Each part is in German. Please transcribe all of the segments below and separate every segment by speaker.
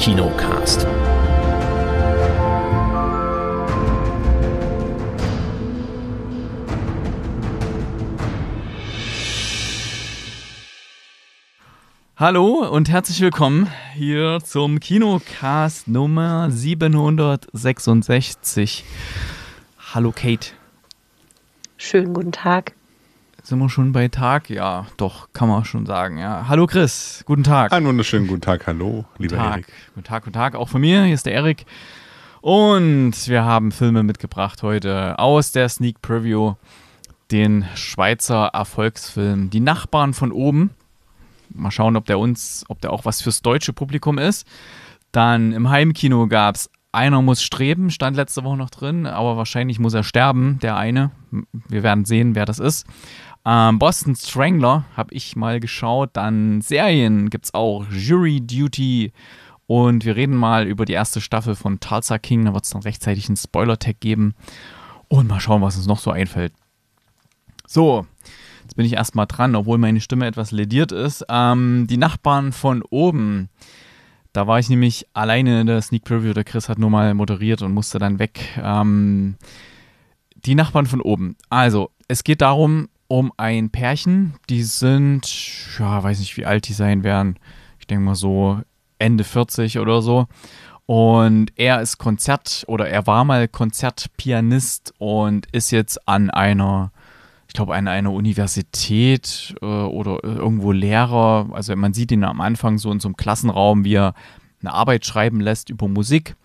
Speaker 1: Kinocast.
Speaker 2: Hallo und herzlich willkommen hier zum Kinocast Nummer 766. Hallo Kate. Schönen guten Tag sind wir schon bei Tag? Ja, doch, kann man schon sagen. Ja. Hallo Chris, guten Tag. Einen wunderschönen guten
Speaker 1: Tag, hallo, lieber Erik.
Speaker 2: Guten Tag, guten Tag, auch von mir, hier ist der Erik. Und wir haben Filme mitgebracht heute aus der Sneak Preview, den Schweizer Erfolgsfilm Die Nachbarn von oben. Mal schauen, ob der uns, ob der auch was fürs deutsche Publikum ist. Dann im Heimkino gab es einer muss streben, stand letzte Woche noch drin, aber wahrscheinlich muss er sterben, der eine. Wir werden sehen, wer das ist. Ähm, Boston Strangler habe ich mal geschaut. Dann Serien gibt es auch. Jury Duty. Und wir reden mal über die erste Staffel von Tulsa King. Da wird es dann rechtzeitig einen Spoiler-Tag geben. Und mal schauen, was uns noch so einfällt. So, jetzt bin ich erstmal dran, obwohl meine Stimme etwas lediert ist. Ähm, die Nachbarn von oben. Da war ich nämlich alleine in der Sneak Preview. Der Chris hat nur mal moderiert und musste dann weg. Ähm, die Nachbarn von oben. Also, es geht darum, um ein Pärchen. Die sind, ja, weiß nicht, wie alt die sein werden. Ich denke mal so Ende 40 oder so. Und er ist Konzert oder er war mal Konzertpianist und ist jetzt an einer, ich glaube, an einer Universität äh, oder irgendwo Lehrer. Also man sieht ihn am Anfang so in so einem Klassenraum, wie er eine Arbeit schreiben lässt über Musik.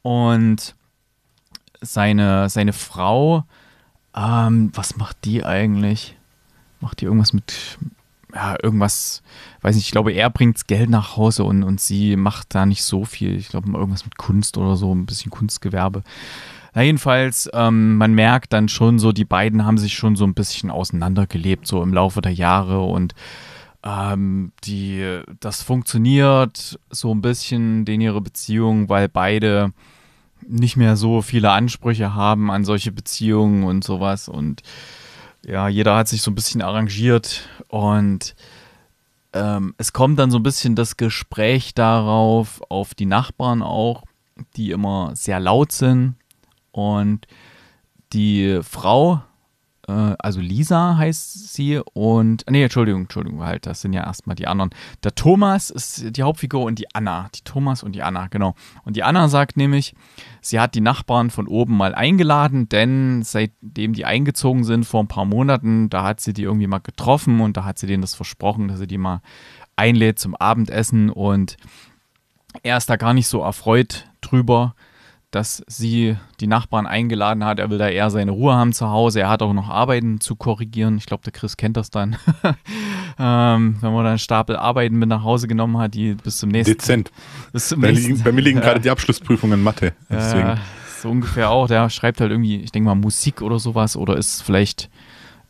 Speaker 2: Und seine, seine Frau ähm, was macht die eigentlich? Macht die irgendwas mit, ja, irgendwas, weiß nicht, ich glaube, er bringt Geld nach Hause und, und sie macht da nicht so viel. Ich glaube, irgendwas mit Kunst oder so, ein bisschen Kunstgewerbe. Na, jedenfalls, ähm, man merkt dann schon so, die beiden haben sich schon so ein bisschen auseinandergelebt, so im Laufe der Jahre und ähm, die, das funktioniert so ein bisschen in ihre Beziehung, weil beide nicht mehr so viele Ansprüche haben an solche Beziehungen und sowas. Und ja, jeder hat sich so ein bisschen arrangiert und ähm, es kommt dann so ein bisschen das Gespräch darauf, auf die Nachbarn auch, die immer sehr laut sind. Und die Frau äh, also Lisa heißt sie und, nee, Entschuldigung, Entschuldigung, halt, das sind ja erstmal die anderen. Der Thomas ist die Hauptfigur und die Anna, die Thomas und die Anna, genau. Und die Anna sagt nämlich, sie hat die Nachbarn von oben mal eingeladen, denn seitdem die eingezogen sind vor ein paar Monaten, da hat sie die irgendwie mal getroffen und da hat sie denen das versprochen, dass sie die mal einlädt zum Abendessen und er ist da gar nicht so erfreut drüber dass sie die Nachbarn eingeladen hat. Er will da eher seine Ruhe haben zu Hause. Er hat auch noch Arbeiten zu korrigieren. Ich glaube, der Chris kennt das dann. ähm, wenn man dann einen Stapel Arbeiten mit nach Hause genommen hat, die bis zum nächsten. Dezent. Bis zum bei, nächsten, bei mir liegen gerade die Abschlussprüfungen
Speaker 1: in Mathe. Deswegen. Äh,
Speaker 2: so ungefähr auch. Der schreibt halt irgendwie, ich denke mal, Musik oder sowas oder ist vielleicht.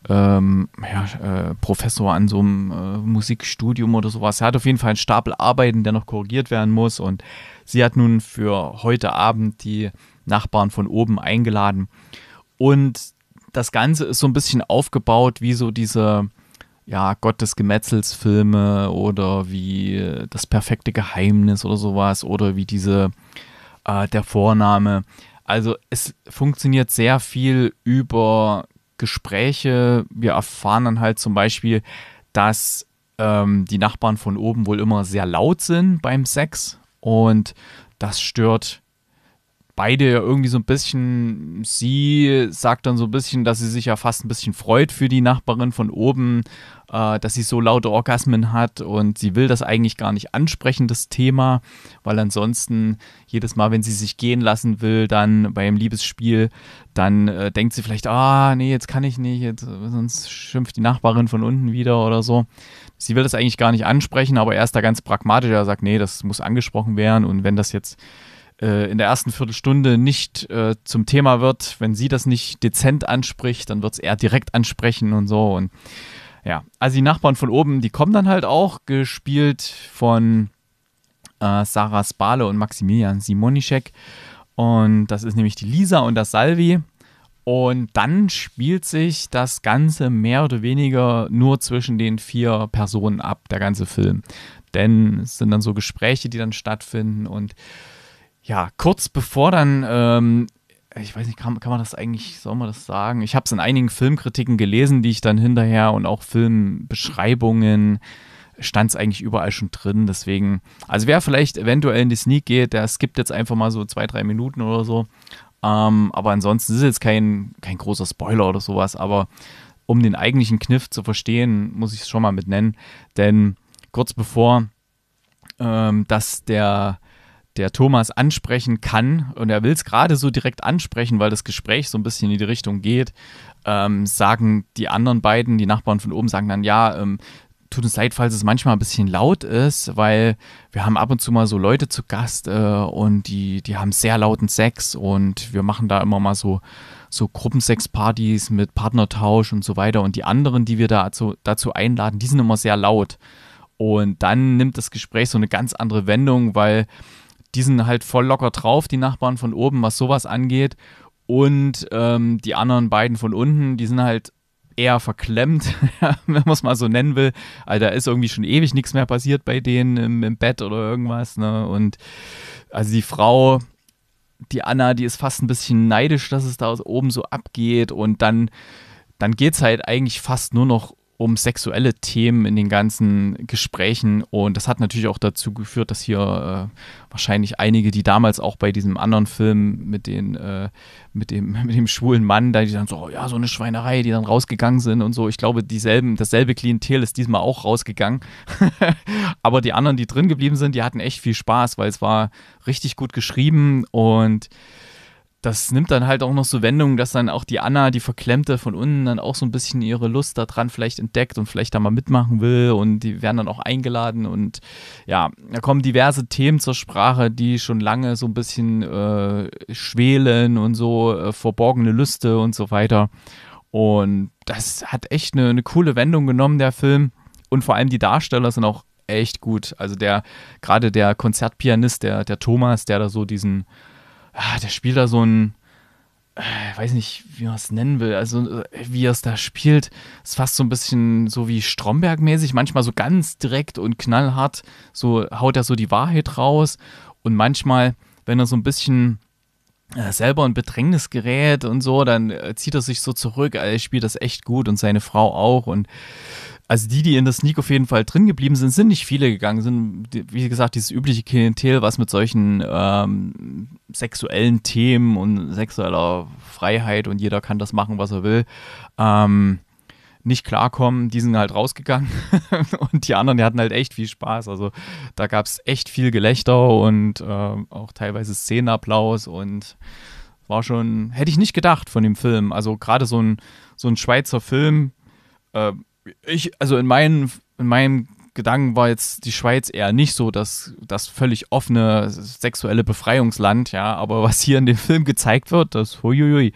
Speaker 2: Ähm, ja, äh, Professor an so einem äh, Musikstudium oder sowas. Er hat auf jeden Fall einen Stapel Arbeiten, der noch korrigiert werden muss und Sie hat nun für heute Abend die Nachbarn von oben eingeladen. Und das Ganze ist so ein bisschen aufgebaut wie so diese ja, Gott oder wie das perfekte Geheimnis oder sowas oder wie diese äh, der Vorname. Also es funktioniert sehr viel über Gespräche. Wir erfahren dann halt zum Beispiel, dass ähm, die Nachbarn von oben wohl immer sehr laut sind beim Sex und das stört beide ja irgendwie so ein bisschen. Sie sagt dann so ein bisschen, dass sie sich ja fast ein bisschen freut für die Nachbarin von oben, äh, dass sie so laute Orgasmen hat und sie will das eigentlich gar nicht ansprechen, das Thema, weil ansonsten jedes Mal, wenn sie sich gehen lassen will, dann beim Liebesspiel, dann äh, denkt sie vielleicht, ah, nee, jetzt kann ich nicht, jetzt, sonst schimpft die Nachbarin von unten wieder oder so sie will das eigentlich gar nicht ansprechen, aber er ist da ganz pragmatisch. Er sagt, nee, das muss angesprochen werden. Und wenn das jetzt äh, in der ersten Viertelstunde nicht äh, zum Thema wird, wenn sie das nicht dezent anspricht, dann wird es er direkt ansprechen und so. Und ja, also die Nachbarn von oben, die kommen dann halt auch, gespielt von äh, Sarah Spale und Maximilian Simonischek. Und das ist nämlich die Lisa und das Salvi. Und dann spielt sich das Ganze mehr oder weniger nur zwischen den vier Personen ab, der ganze Film. Denn es sind dann so Gespräche, die dann stattfinden. Und ja, kurz bevor dann, ähm, ich weiß nicht, kann, kann, man das eigentlich, soll man das sagen? Ich habe es in einigen Filmkritiken gelesen, die ich dann hinterher und auch Filmbeschreibungen stand es eigentlich überall schon drin. Deswegen, also wer vielleicht eventuell in die Sneak geht, der skippt jetzt einfach mal so zwei, drei Minuten oder so ähm, aber ansonsten ist es jetzt kein, kein großer Spoiler oder sowas, aber um den eigentlichen Kniff zu verstehen, muss ich es schon mal mit nennen. Denn kurz bevor ähm, dass der, der Thomas ansprechen kann, und er will es gerade so direkt ansprechen, weil das Gespräch so ein bisschen in die Richtung geht, ähm, sagen die anderen beiden, die Nachbarn von oben, sagen dann, ja, ähm, tut uns leid, falls es manchmal ein bisschen laut ist, weil wir haben ab und zu mal so Leute zu Gast äh, und die, die haben sehr lauten Sex und wir machen da immer mal so, so Gruppensex-Partys mit Partnertausch und so weiter. Und die anderen, die wir dazu, dazu einladen, die sind immer sehr laut. Und dann nimmt das Gespräch so eine ganz andere Wendung, weil die sind halt voll locker drauf, die Nachbarn von oben, was sowas angeht. Und ähm, die anderen beiden von unten, die sind halt eher verklemmt, wenn man es mal so nennen will. Also da ist irgendwie schon ewig nichts mehr passiert bei denen im, im Bett oder irgendwas. Ne? Und also die Frau, die Anna, die ist fast ein bisschen neidisch, dass es da oben so abgeht. Und dann, dann geht es halt eigentlich fast nur noch um sexuelle Themen in den ganzen Gesprächen. Und das hat natürlich auch dazu geführt, dass hier äh, wahrscheinlich einige, die damals auch bei diesem anderen Film mit, den, äh, mit, dem, mit dem schwulen Mann, da die dann so, oh, ja, so eine Schweinerei, die dann rausgegangen sind und so. Ich glaube, dieselben, dasselbe Klientel ist diesmal auch rausgegangen. Aber die anderen, die drin geblieben sind, die hatten echt viel Spaß, weil es war richtig gut geschrieben und das nimmt dann halt auch noch so Wendungen, dass dann auch die Anna, die Verklemmte von unten, dann auch so ein bisschen ihre Lust daran vielleicht entdeckt und vielleicht da mal mitmachen will und die werden dann auch eingeladen und ja, da kommen diverse Themen zur Sprache, die schon lange so ein bisschen äh, schwelen und so äh, verborgene Lüste und so weiter. Und das hat echt eine, eine coole Wendung genommen, der Film. Und vor allem die Darsteller sind auch echt gut. Also der, gerade der Konzertpianist, der, der Thomas, der da so diesen ah, der spielt da so ein, äh, weiß nicht, wie man es nennen will, also äh, wie er es da spielt, ist fast so ein bisschen so wie Stromberg-mäßig, manchmal so ganz direkt und knallhart, so haut er so die Wahrheit raus und manchmal, wenn er so ein bisschen äh, selber in Bedrängnis gerät und so, dann äh, zieht er sich so zurück, er spielt das echt gut und seine Frau auch und also die, die in der Sneak auf jeden Fall drin geblieben sind, sind nicht viele gegangen, sind, wie gesagt, dieses übliche Klientel, was mit solchen ähm, sexuellen Themen und sexueller Freiheit und jeder kann das machen, was er will, ähm, nicht klarkommen, die sind halt rausgegangen und die anderen, die hatten halt echt viel Spaß. Also da gab es echt viel Gelächter und äh, auch teilweise Szenenapplaus und war schon, hätte ich nicht gedacht von dem Film. Also gerade so ein, so ein Schweizer Film, äh, ich, also in, meinen, in meinem Gedanken war jetzt die Schweiz eher nicht so das, das völlig offene sexuelle Befreiungsland, ja, aber was hier in dem Film gezeigt wird, das huiuiui.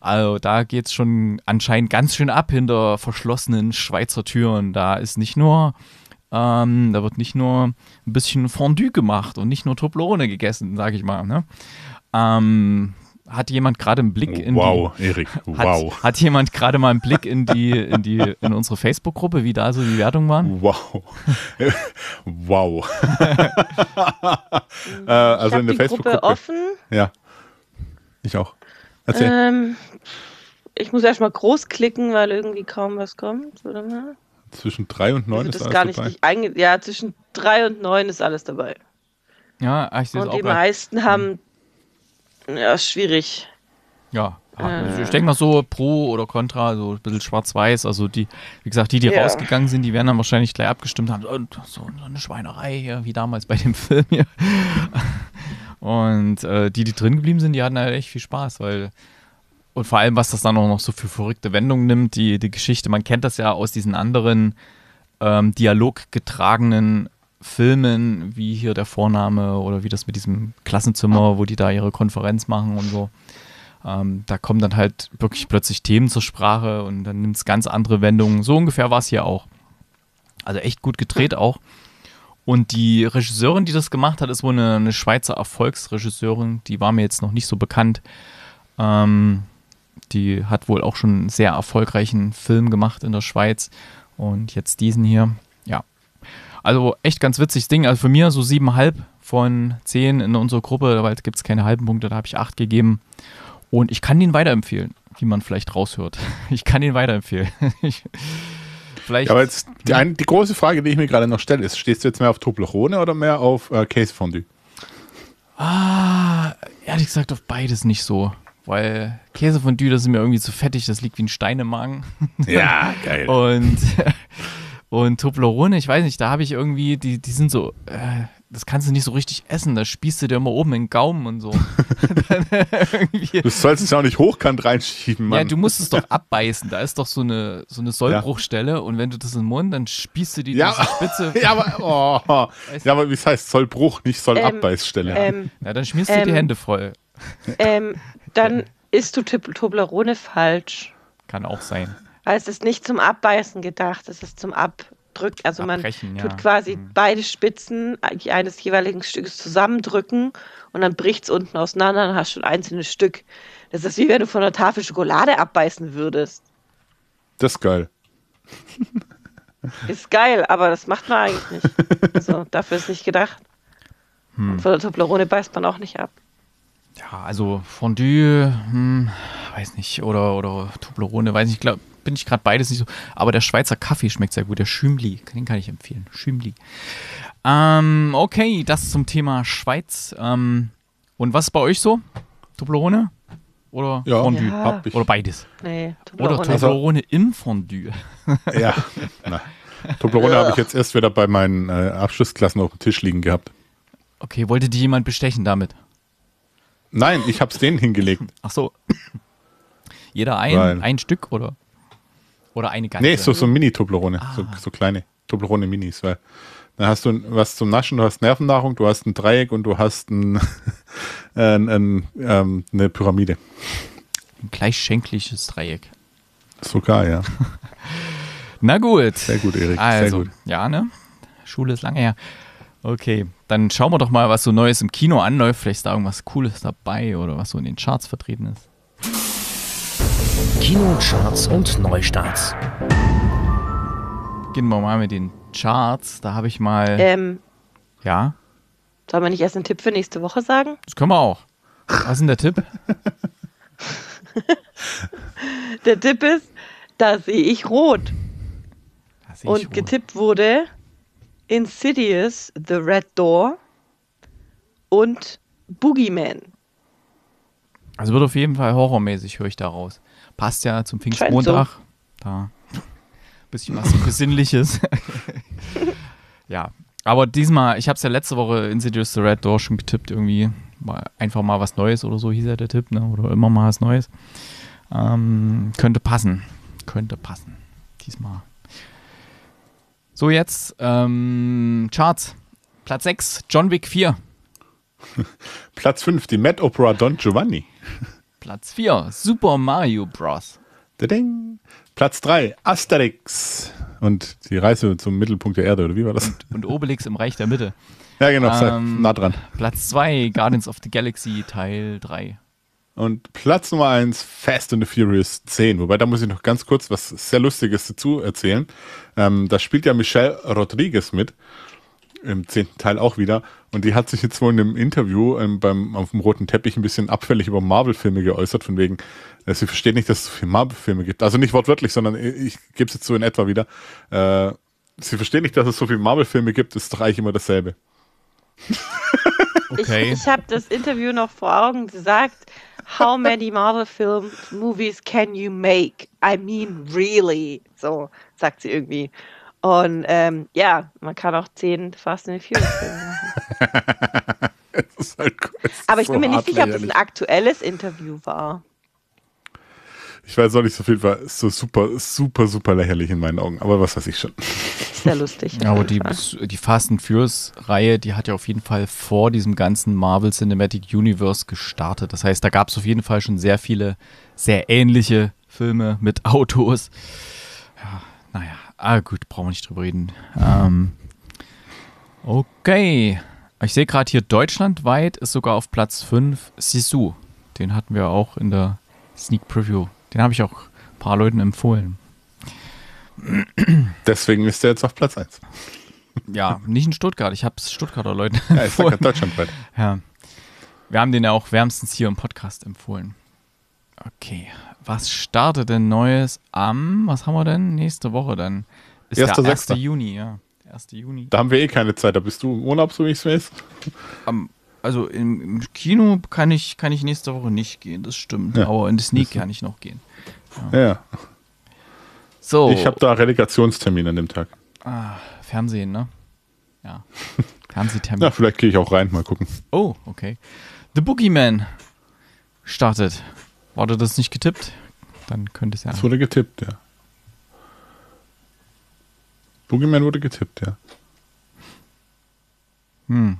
Speaker 2: Also da geht es schon anscheinend ganz schön ab hinter verschlossenen Schweizer Türen. Da ist nicht nur, ähm, da wird nicht nur ein bisschen Fondue gemacht und nicht nur Toblone gegessen, sage ich mal. Ne? Ähm, hat jemand gerade einen Blick in wow, die, Erik, wow. Hat, hat jemand gerade mal einen Blick in die, in die, in unsere Facebook-Gruppe, wie da so die Wertungen waren? Wow. wow.
Speaker 3: äh, also in der Facebook-Gruppe offen.
Speaker 2: Ja. Ich auch.
Speaker 3: Erzähl. Ähm, ich muss erstmal groß klicken, weil irgendwie kaum was kommt. Warte mal.
Speaker 1: Zwischen 3 und 9 also ist alles gar nicht, dabei.
Speaker 3: Nicht ja, zwischen 3 und 9 ist alles dabei. Ja, ich sehe Und die meisten haben hm. Ja, schwierig.
Speaker 2: Ja, also ich denke mal so pro oder contra, so ein bisschen schwarz-weiß. Also die, wie gesagt, die, die ja. rausgegangen sind, die werden dann wahrscheinlich gleich abgestimmt haben. Und so eine Schweinerei hier, wie damals bei dem Film hier. Und äh, die, die drin geblieben sind, die hatten halt echt viel Spaß, weil. Und vor allem, was das dann auch noch so für verrückte Wendungen nimmt, die, die Geschichte. Man kennt das ja aus diesen anderen ähm, dialoggetragenen Filmen, wie hier der Vorname oder wie das mit diesem Klassenzimmer, wo die da ihre Konferenz machen und so. Ähm, da kommen dann halt wirklich plötzlich Themen zur Sprache und dann nimmt es ganz andere Wendungen. So ungefähr war es hier auch. Also echt gut gedreht auch. Und die Regisseurin, die das gemacht hat, ist wohl eine, eine Schweizer Erfolgsregisseurin. Die war mir jetzt noch nicht so bekannt. Ähm, die hat wohl auch schon einen sehr erfolgreichen Film gemacht in der Schweiz. Und jetzt diesen hier. Also echt ganz witziges Ding. Also für mir so siebenhalb von zehn in unserer Gruppe, weil es gibt keine halben Punkte, da habe ich acht gegeben. Und ich kann den weiterempfehlen, wie man vielleicht raushört. Ich kann den weiterempfehlen.
Speaker 1: vielleicht, ja, aber jetzt die, ein, die, große Frage, die ich mir gerade noch stelle, ist: Stehst du jetzt mehr auf Toblerone oder mehr auf äh, Case Fondue?
Speaker 2: Ah, ehrlich gesagt, auf beides nicht so weil Käsefondue, das ist mir irgendwie zu fettig, das liegt wie ein Stein im Magen. Ja, geil. Und und Toblerone, ich weiß nicht, da habe ich irgendwie, die, die sind so, äh, das kannst du nicht so richtig essen, da spießt du dir immer oben in den Gaumen und so. Äh, du sollst es ja auch nicht hochkant reinschieben, Mann. Ja, du musst es doch abbeißen, da ist doch so eine, so eine Sollbruchstelle ja. und wenn du das in den Mund, dann spießt du die ja. Spitze. ja, aber, oh. ja, aber wie es heißt, Sollbruch, nicht Sollabbeißstelle. Ähm, ja, dann schmierst du ähm, die Hände voll.
Speaker 3: Ähm, dann isst du Toblerone falsch.
Speaker 2: Kann auch sein.
Speaker 3: Aber es ist nicht zum Abbeißen gedacht, es ist zum Abdrücken. Also Abbrechen, man tut ja. quasi mhm. beide Spitzen eines jeweiligen Stückes zusammendrücken und dann bricht es unten auseinander und hast schon einzelne Stück. Das ist wie wenn du von einer Tafel Schokolade abbeißen würdest. Das ist geil. Ist geil, aber das macht man eigentlich nicht. Also, dafür ist nicht gedacht. Hm. Und von der Toblerone beißt man auch nicht ab.
Speaker 2: Ja, also Fondue, hm, weiß nicht, oder, oder Toblerone, weiß nicht, glaube finde ich gerade beides nicht so. Aber der Schweizer Kaffee schmeckt sehr gut. Der Schümli, den kann ich empfehlen. Schümli. Ähm, okay, das zum Thema Schweiz. Ähm, und was ist bei euch so? Toblerone? Oder ja, Fondue? Ja. Hab ich. Oder beides? Nee, Toblerone. Oder Toblerone im Fondue. ja, na. Toblerone ja. habe ich
Speaker 1: jetzt erst wieder bei meinen äh, Abschlussklassen auf dem Tisch liegen gehabt.
Speaker 2: Okay, wollte die jemand bestechen damit? Nein, ich habe es denen hingelegt. Ach so. Jeder ein, ein Stück oder? Oder eine ganze? Nee, so, so
Speaker 1: Mini-Toblerone, ah. so, so, kleine Toblerone-Minis, weil dann hast du was zum Naschen, du hast Nervennahrung, du hast ein Dreieck und du hast ein, ein, ein, ähm, eine Pyramide.
Speaker 2: Ein gleichschenkliches Dreieck. Sogar, ja. Na gut. Sehr gut, Erik. Also, gut. ja, ne? Schule ist lange her. Okay, dann schauen wir doch mal, was so Neues im Kino anläuft. Vielleicht ist da irgendwas Cooles dabei oder was so in den Charts vertreten ist. Kinocharts und Neustarts. Gehen wir mal mit den Charts. Da habe ich mal. Ähm. Ja?
Speaker 3: Sollen wir nicht erst einen Tipp für nächste Woche sagen?
Speaker 2: Das können wir auch. Was ist denn der Tipp?
Speaker 3: der Tipp ist, da sehe ich rot. Seh ich und rot. getippt wurde Insidious, The Red Door und Boogeyman.
Speaker 2: Also wird auf jeden Fall horrormäßig, höre ich daraus. Passt ja zum Pfingstmontag. So. Da ein bisschen was Besinnliches. ja, aber diesmal, ich habe es ja letzte Woche Insidious the Red Door schon getippt, irgendwie mal einfach mal was Neues oder so hieß ja der Tipp, ne? oder immer mal was Neues. Ähm, könnte passen. Könnte passen. Diesmal. So, jetzt ähm, Charts. Platz 6, John Wick 4.
Speaker 1: Platz 5, die Mad Opera Don Giovanni. Platz
Speaker 2: 4, Super Mario Bros. da Ding. Platz 3, Asterix.
Speaker 1: Und die Reise zum Mittelpunkt der Erde, oder wie war das?
Speaker 2: Und, und Obelix im Reich der Mitte. Ja, genau, ähm, nah dran. Platz 2, Guardians of the Galaxy Teil 3. Und Platz
Speaker 1: Nummer 1, Fast and the Furious 10. Wobei, da muss ich noch ganz kurz was sehr Lustiges dazu erzählen. Ähm, da spielt ja Michelle Rodriguez mit im zehnten Teil auch wieder. Und die hat sich jetzt wohl in einem Interview ähm, beim, auf dem roten Teppich ein bisschen abfällig über Marvel-Filme geäußert, von wegen, äh, sie versteht nicht, dass es so viele Marvel-Filme gibt. Also nicht wortwörtlich, sondern ich, ich gebe es jetzt so in etwa wieder. Äh, sie versteht nicht, dass es so viele Marvel-Filme gibt, ist doch eigentlich immer dasselbe.
Speaker 3: Okay. Ich, ich habe das Interview noch vor Augen gesagt. How many Marvel Film Movies can you make? I mean, really? So sagt sie irgendwie. Und ähm, ja, man kann auch zehn Fast and Furious Filme machen. halt cool. Aber ich so bin mir nicht sicher, ob das ein aktuelles Interview war.
Speaker 1: Ich weiß auch nicht so viel, war so super, super, super lächerlich in meinen Augen, aber was weiß ich schon.
Speaker 2: Sehr lustig. aber die, die Fast and Furious Reihe, die hat ja auf jeden Fall vor diesem ganzen Marvel Cinematic Universe gestartet. Das heißt, da gab es auf jeden Fall schon sehr viele, sehr ähnliche Filme mit Autos. Ja, naja, Ah, gut, brauchen wir nicht drüber reden. Ähm, okay. Ich sehe gerade hier, deutschlandweit ist sogar auf Platz 5 Sisu. Den hatten wir auch in der Sneak Preview. Den habe ich auch ein paar Leuten empfohlen. Deswegen ist der jetzt auf Platz 1. Ja, nicht in Stuttgart. Ich habe es Stuttgarter Leuten ja, empfohlen. Ja, deutschlandweit. Ja. Wir haben den ja auch wärmstens hier im Podcast empfohlen. Okay, was startet denn Neues am, was haben wir denn? Nächste Woche dann. Ist Erster der 1. Juni, ja. 1. Juni. Da haben wir eh keine Zeit, da bist du im Urlaub, so wie ich es weiß. Am, also im, im, Kino kann ich, kann ich nächste Woche nicht gehen, das stimmt. Ja. Aber in die Sneak kann ich noch gehen. Ja. ja. So. Ich habe
Speaker 1: da Relegationstermin an dem Tag.
Speaker 2: Ah, Fernsehen, ne? Ja.
Speaker 1: Fernsehtermin. Na, vielleicht gehe ich auch rein, mal gucken.
Speaker 2: Oh, okay. The Boogeyman startet. Wurde das nicht getippt? Dann könnte es ja. Es wurde getippt, ja. Boogeyman wurde getippt, ja. Hm.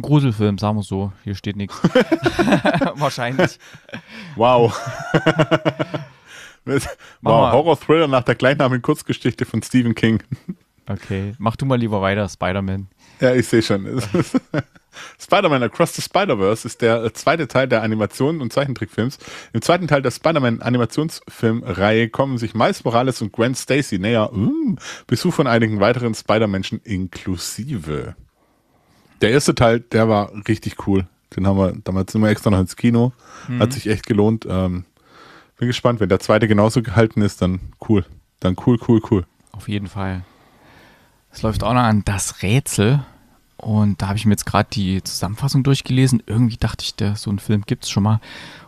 Speaker 2: Gruselfilm, sagen wir so. Hier steht nichts. Wahrscheinlich.
Speaker 1: Wow. wow, Horror-Thriller nach der gleichnamigen Kurzgeschichte von Stephen King. okay, mach du mal lieber weiter, Spider-Man. Ja, ich sehe schon. Spider-Man Across the Spider-Verse ist der äh, zweite Teil der Animationen- und Zeichentrickfilms. Im zweiten Teil der Spider-Man-Animationsfilmreihe kommen sich Miles Morales und Gwen Stacy näher. Mm, Besuch von einigen weiteren Spider-Menschen inklusive. Der erste Teil, der war richtig cool. Den haben wir damals immer extra noch ins Kino. Mhm. Hat sich echt gelohnt. Ähm, bin gespannt, wenn der zweite genauso gehalten ist, dann cool. Dann cool, cool, cool.
Speaker 2: Auf jeden Fall. Es läuft auch noch an das Rätsel. Und da habe ich mir jetzt gerade die Zusammenfassung durchgelesen. Irgendwie dachte ich, der, so einen Film gibt es schon mal.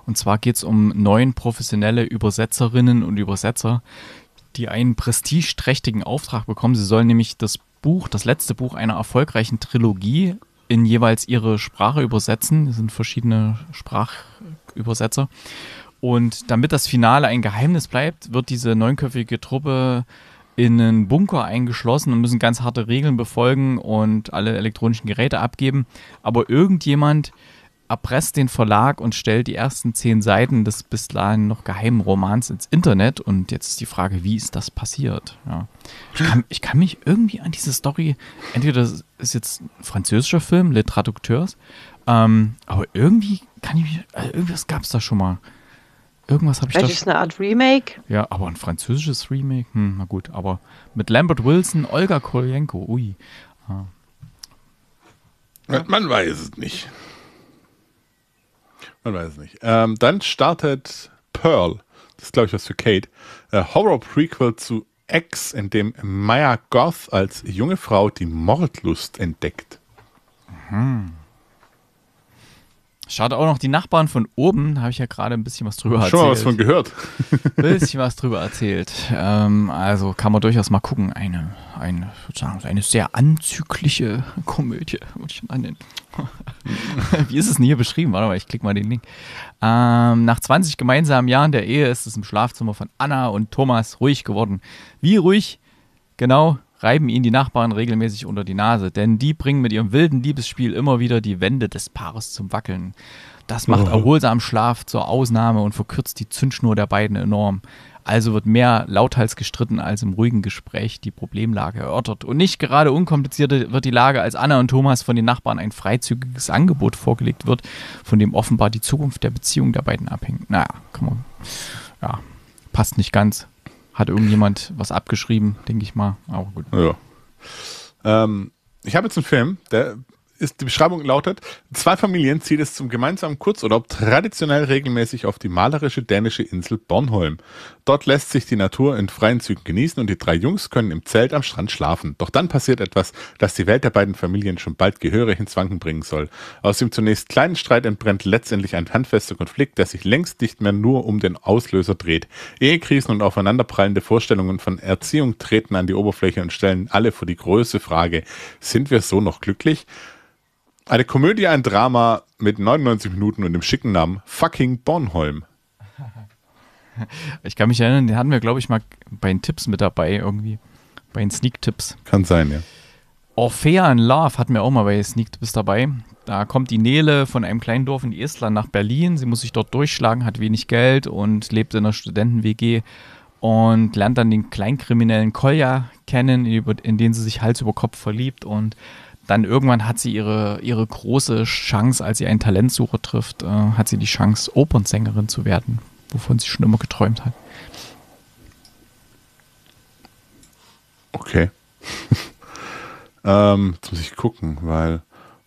Speaker 2: Und zwar geht es um neun professionelle Übersetzerinnen und Übersetzer, die einen prestigeträchtigen Auftrag bekommen. Sie sollen nämlich das Buch, das letzte Buch einer erfolgreichen Trilogie in jeweils ihre Sprache übersetzen. Das sind verschiedene Sprachübersetzer. Und damit das Finale ein Geheimnis bleibt, wird diese neunköpfige Truppe in einen Bunker eingeschlossen und müssen ganz harte Regeln befolgen und alle elektronischen Geräte abgeben. Aber irgendjemand erpresst den Verlag und stellt die ersten zehn Seiten des bislang noch geheimen Romans ins Internet. Und jetzt ist die Frage, wie ist das passiert? Ja. Ich, kann, ich, kann, mich irgendwie an diese Story, entweder das ist jetzt ein französischer Film, Le Traducteurs, ähm, aber irgendwie kann ich mich, also irgendwas gab es da schon mal. Irgendwas habe ich Vielleicht ist
Speaker 3: eine Art Remake.
Speaker 2: Ja, aber ein französisches Remake. Hm, na gut, aber mit Lambert Wilson, Olga Kolienko. Ui. Ja.
Speaker 1: Ah. Äh, man weiß es nicht. Man weiß es nicht. Ähm, dann startet Pearl. Das ist, glaube ich, was für Kate. Äh, Horror-Prequel zu X, in dem Maya Goth als junge Frau die Mordlust entdeckt.
Speaker 2: Mhm. Schade auch noch die Nachbarn von oben, da habe ich ja gerade ein bisschen was drüber Schon erzählt. Schon was von gehört. bisschen was drüber erzählt. Ähm, also kann man durchaus mal gucken. Eine, eine, sozusagen eine sehr anzügliche Komödie, würde ich mal nennen. Wie ist es denn hier beschrieben? Warte mal, ich klicke mal den Link. Ähm, nach 20 gemeinsamen Jahren der Ehe ist es im Schlafzimmer von Anna und Thomas ruhig geworden. Wie ruhig? Genau, reiben ihn die Nachbarn regelmäßig unter die Nase, denn die bringen mit ihrem wilden Liebesspiel immer wieder die Wände des Paares zum Wackeln. Das macht oh. Mhm. erholsamen Schlaf zur Ausnahme und verkürzt die Zündschnur der beiden enorm. Also wird mehr lauthals gestritten als im ruhigen Gespräch die Problemlage erörtert. Und nicht gerade unkomplizierter wird die Lage, als Anna und Thomas von den Nachbarn ein freizügiges Angebot vorgelegt wird, von dem offenbar die Zukunft der Beziehung der beiden abhängt. Naja, komm mal. Ja, passt nicht ganz hat irgendjemand was abgeschrieben, denke ich mal. Aber gut. Ja.
Speaker 1: Ähm, ich habe jetzt einen Film, der ist, die Beschreibung lautet, zwei Familien zieht es zum gemeinsamen Kurzurlaub traditionell regelmäßig auf die malerische dänische Insel Bornholm. Dort lässt sich die Natur in freien Zügen genießen und die drei Jungs können im Zelt am Strand schlafen. Doch dann passiert etwas, das die Welt der beiden Familien schon bald gehörig ins Wanken bringen soll. Aus dem zunächst kleinen Streit entbrennt letztendlich ein handfester Konflikt, der sich längst nicht mehr nur um den Auslöser dreht. Ehekrisen und aufeinanderprallende Vorstellungen von Erziehung treten an die Oberfläche und stellen alle vor die große Frage, sind wir so noch glücklich? Eine Komödie, ein Drama mit 99 Minuten und dem schicken Namen Fucking Bornholm.
Speaker 2: Ich kann mich erinnern, den hatten wir, glaube ich, mal bei den Tipps mit dabei irgendwie. Bei den Sneak-Tipps. Kann sein, ja. Orphea in Love hatten wir auch mal bei den Sneak Tipps dabei. Da kommt die Nele von einem kleinen Dorf in Estland nach Berlin. Sie muss sich dort durchschlagen, hat wenig Geld und lebt in einer Studenten-WG und lernt dann den kleinkriminellen Kolja kennen, in den sie sich Hals über Kopf verliebt und dann irgendwann hat sie ihre, ihre große Chance, als sie einen Talentsucher trifft, äh, hat sie die Chance, Opernsängerin zu werden, wovon sie schon immer geträumt hat.
Speaker 1: Okay. ähm, jetzt muss ich gucken, weil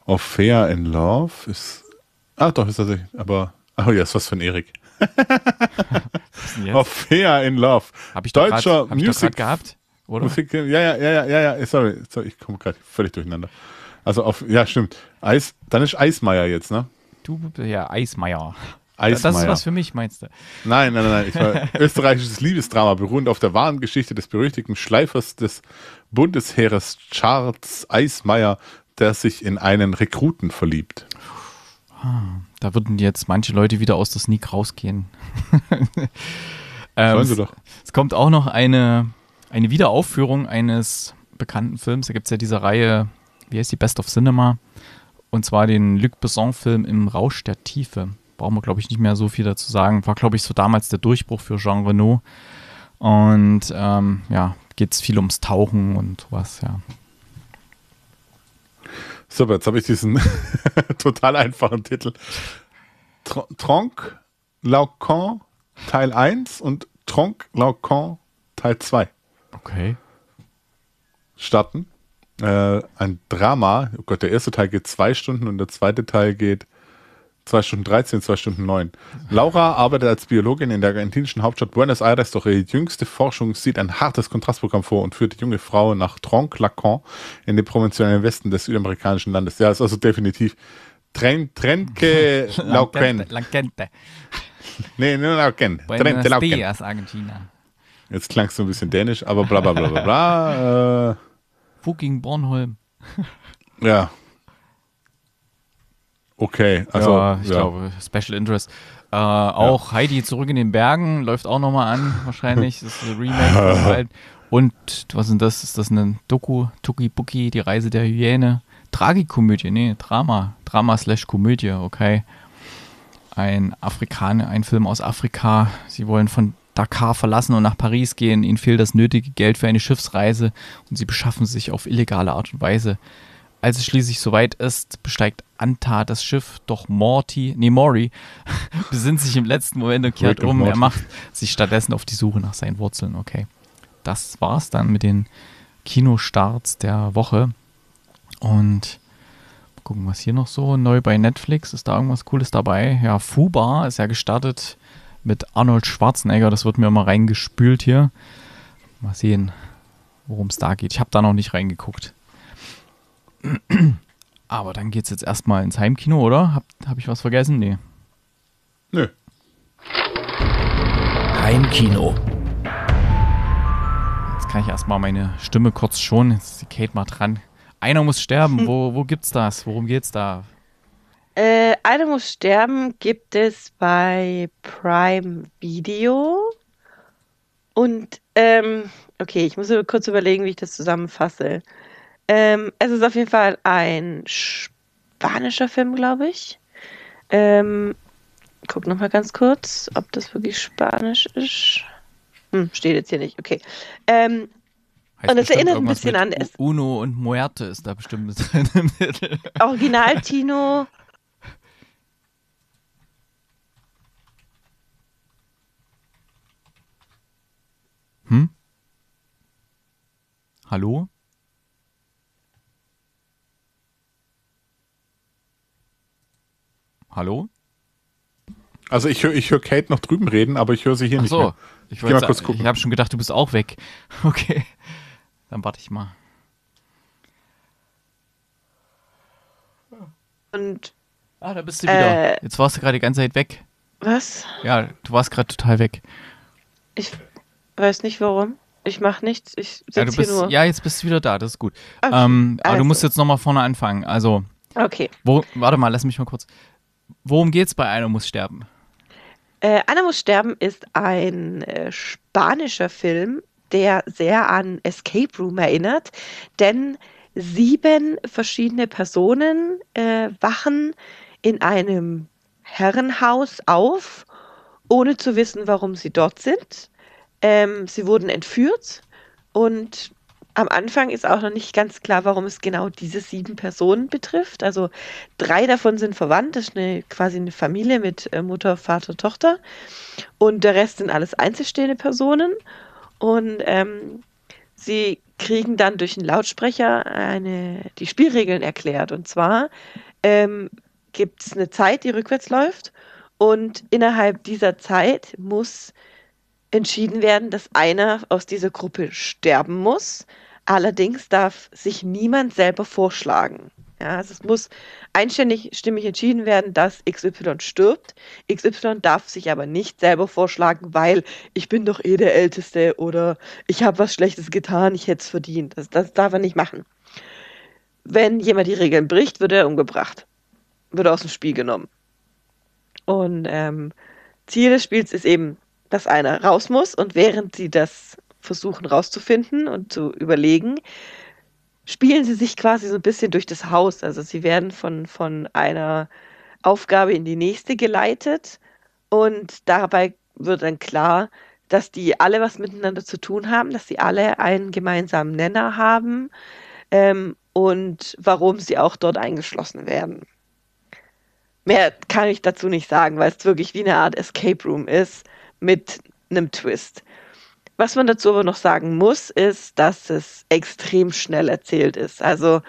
Speaker 1: Ophéa in Love ist. Ah, doch, ist tatsächlich. Aber. Oh ja, ist was für ein Erik. Ophéa in Love. Hab ich Deutscher grad, Music. Hab ich gehabt? Oder? Musik, ja, ja, ja, ja, ja, sorry, sorry ich komme gerade völlig durcheinander. Also auf, ja, stimmt. Eis, dann ist Eismeier jetzt, ne?
Speaker 2: Du, ja,
Speaker 1: Eismeier. Eismeier. Das ist was für mich, meinst du? Nein, nein, nein. nein. österreichisches Liebesdrama beruhend auf der wahren Geschichte des berüchtigten Schleifers des Bundesheeres Charles Eismeier, der sich in einen
Speaker 2: Rekruten verliebt. Ah, da würden jetzt manche Leute wieder aus der Sneak rausgehen. ähm, Sollen sie doch. Es kommt auch noch eine, eine Wiederaufführung eines bekannten Films. Da gibt es ja diese Reihe wie heißt die, Best of Cinema. Und zwar den Luc Besson-Film Im Rausch der Tiefe. Brauchen wir, glaube ich, nicht mehr so viel dazu sagen. War, glaube ich, so damals der Durchbruch für Jean Renault. Und ähm, ja, geht es viel ums Tauchen und sowas, ja.
Speaker 1: So, jetzt habe ich diesen total einfachen Titel. Tr Tronc Laucan Teil 1 und Tronc Laucan Teil 2. Okay. Starten äh, ein Drama. Oh Gott, der erste Teil geht zwei Stunden und der zweite Teil geht zwei Stunden 13, zwei Stunden 9. Laura arbeitet als Biologin in der argentinischen Hauptstadt Buenos Aires, doch ihre jüngste Forschung sieht ein hartes Kontrastprogramm vor und führt die junge Frau nach Tronc-Lacan in den provinziellen Westen des südamerikanischen Landes. Ja, ist also definitiv Tren Trenque Lauquen.
Speaker 2: Lanquente. Nee, nur Lauquen. Buenos Dias, Argentina.
Speaker 1: Jetzt klang es so ein bisschen dänisch, aber bla bla bla bla
Speaker 2: bla. Äh, Buch gegen Bornholm. ja. Okay, also. Ja, ich ja. glaube, Special Interest. Äh, auch ja. Heidi zurück in den Bergen läuft auch nochmal an, wahrscheinlich. Das ist ein Remake. Und was ist das? Ist das eine Doku? Tuki Buki, die Reise der Hyäne? Tragikomödie, nee, Drama. Drama slash Komödie, okay. Ein Afrikaner, ein Film aus Afrika. Sie wollen von Dakar verlassen und nach Paris gehen. Ihnen fehlt das nötige Geld für eine Schiffsreise und sie beschaffen sich auf illegale Art und Weise. Als es schließlich soweit ist, besteigt Anta das Schiff, doch Morty, nee, Mori, besinnt sich im letzten Moment und kehrt Rick um. Und er macht sich stattdessen auf die Suche nach seinen Wurzeln. Okay, das war's dann mit den Kinostarts der Woche. Und gucken, was hier noch so neu bei Netflix. Ist da irgendwas Cooles dabei? Ja, Fuba ist ja gestartet mit Arnold Schwarzenegger. Das wird mir immer reingespült hier. Mal sehen, worum es da geht. Ich habe da noch nicht reingeguckt. Aber dann geht es jetzt erstmal ins Heimkino, oder? Habe hab ich was vergessen? Nee. Nö. Heimkino. Jetzt kann ich erstmal meine Stimme kurz schonen. Jetzt ist die Kate mal dran. Einer muss sterben. Wo, wo gibt's das? Worum geht's da?
Speaker 3: Äh, Eine muss sterben gibt es bei Prime Video. Und, ähm, okay, ich muss kurz überlegen, wie ich das zusammenfasse. Ähm, es ist auf jeden Fall ein spanischer Film, glaube ich. Ähm, guck nochmal ganz kurz, ob das wirklich spanisch ist. Hm, steht jetzt hier nicht, okay. Ähm, und es erinnert ein bisschen an
Speaker 2: Uno und Muerte ist da bestimmt mit drin im Mittel.
Speaker 3: Original Tino
Speaker 2: Hm? Hallo?
Speaker 1: Hallo? Also ich höre ich hör Kate noch
Speaker 2: drüben reden, aber ich höre sie hier Ach so, nicht mehr. Ich, ich mal kurz gucken. Ich habe schon gedacht, du bist auch weg. Okay, dann warte ich mal.
Speaker 3: Und Ah, da bist du wieder.
Speaker 2: Äh, Jetzt warst du gerade die ganze Zeit weg. Was? Ja, du warst gerade total weg.
Speaker 3: Ich Weiß nicht warum. Ich mache nichts. Ich sitze ja, hier nur. Ja,
Speaker 2: jetzt bist du wieder da. Das ist gut. Okay. Ähm, aber du also. musst jetzt nochmal vorne anfangen. Also. Okay. Wo, warte mal, lass mich mal kurz. Worum geht's bei Einer muss sterben?
Speaker 3: Äh, Einer muss sterben ist ein äh, spanischer Film, der sehr an Escape Room erinnert, denn sieben verschiedene Personen äh, wachen in einem Herrenhaus auf, ohne zu wissen, warum sie dort sind. Ähm, sie wurden entführt und am Anfang ist auch noch nicht ganz klar, warum es genau diese sieben Personen betrifft. Also drei davon sind verwandt, das ist eine, quasi eine Familie mit äh, Mutter, Vater, Tochter. Und der Rest sind alles einzelstehende Personen. Und ähm, sie kriegen dann durch einen Lautsprecher eine, die Spielregeln erklärt. Und zwar ähm, gibt es eine Zeit, die rückwärts läuft. Und innerhalb dieser Zeit muss entschieden werden, dass einer aus dieser Gruppe sterben muss. Allerdings darf sich niemand selber vorschlagen. Ja, also es muss einständig stimmig entschieden werden, dass XY stirbt. XY darf sich aber nicht selber vorschlagen, weil ich bin doch eh der Älteste oder ich habe was Schlechtes getan, ich hätte es verdient. Das, das darf er nicht machen. Wenn jemand die Regeln bricht, wird er umgebracht. Wird aus dem Spiel genommen. Und ähm, Ziel des Spiels ist eben, dass einer raus muss und während sie das versuchen rauszufinden und zu überlegen, spielen sie sich quasi so ein bisschen durch das Haus. Also sie werden von, von einer Aufgabe in die nächste geleitet und dabei wird dann klar, dass die alle was miteinander zu tun haben, dass sie alle einen gemeinsamen Nenner haben ähm, und warum sie auch dort eingeschlossen werden. Mehr kann ich dazu nicht sagen, weil es wirklich wie eine Art Escape Room ist mit einem Twist. Was man dazu aber noch sagen muss, ist, dass es extrem schnell erzählt ist. Also